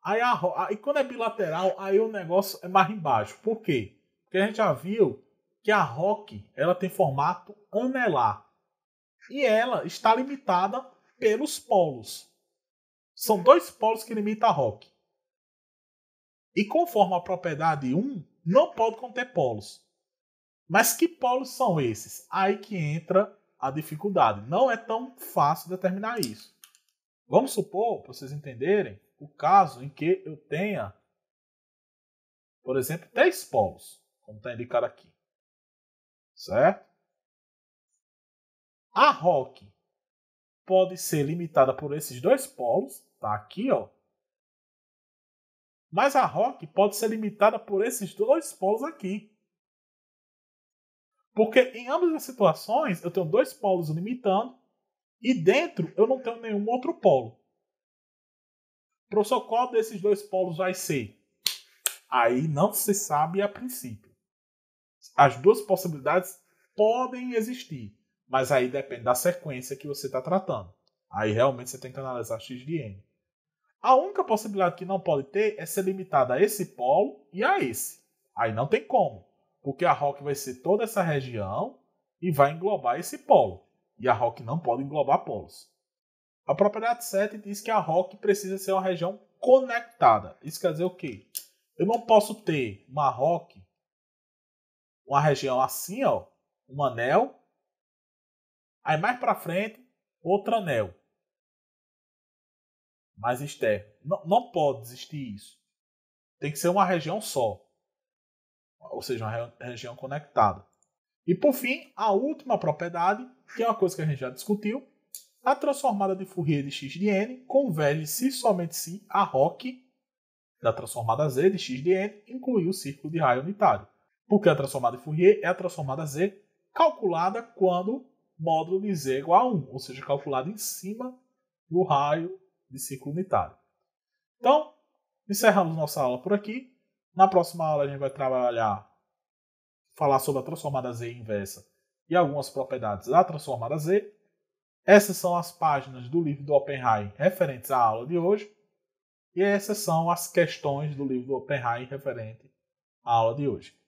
Aí a, e quando é bilateral, aí o negócio é mais embaixo. Por quê? Porque a gente já viu que a Rock ela tem formato anelar e ela está limitada pelos polos. São dois polos que limitam a Rock. E conforme a propriedade 1, não pode conter polos. Mas que polos são esses? Aí que entra a dificuldade. Não é tão fácil determinar isso. Vamos supor, para vocês entenderem, o caso em que eu tenha, por exemplo, três polos como está indicado aqui. Certo? A ROC pode ser limitada por esses dois polos, tá aqui, ó. Mas a ROC pode ser limitada por esses dois polos aqui. Porque em ambas as situações eu tenho dois polos limitando e dentro eu não tenho nenhum outro polo. Professor, qual desses dois polos vai ser? Aí não se sabe a princípio as duas possibilidades podem existir, mas aí depende da sequência que você está tratando. Aí realmente você tem que analisar x de n. A única possibilidade que não pode ter é ser limitada a esse polo e a esse. Aí não tem como, porque a ROC vai ser toda essa região e vai englobar esse polo. E a ROC não pode englobar polos. A propriedade 7 diz que a ROC precisa ser uma região conectada. Isso quer dizer o quê? Eu não posso ter uma ROC uma região assim, ó, um anel. Aí mais para frente, outro anel. Mais externo. Não, não pode existir isso. Tem que ser uma região só. Ou seja, uma região conectada. E por fim, a última propriedade, que é uma coisa que a gente já discutiu, a transformada de Fourier de x de n converge se somente se a ROC da transformada z de x de n inclui o círculo de raio unitário. Porque a é transformada de Fourier é a transformada Z calculada quando módulo de Z é igual a 1, ou seja, calculada em cima do raio de ciclo unitário. Então, encerramos nossa aula por aqui. Na próxima aula a gente vai trabalhar, falar sobre a transformada Z inversa e algumas propriedades da transformada Z. Essas são as páginas do livro do Oppenheim referentes à aula de hoje. E essas são as questões do livro do Oppenheim referente à aula de hoje.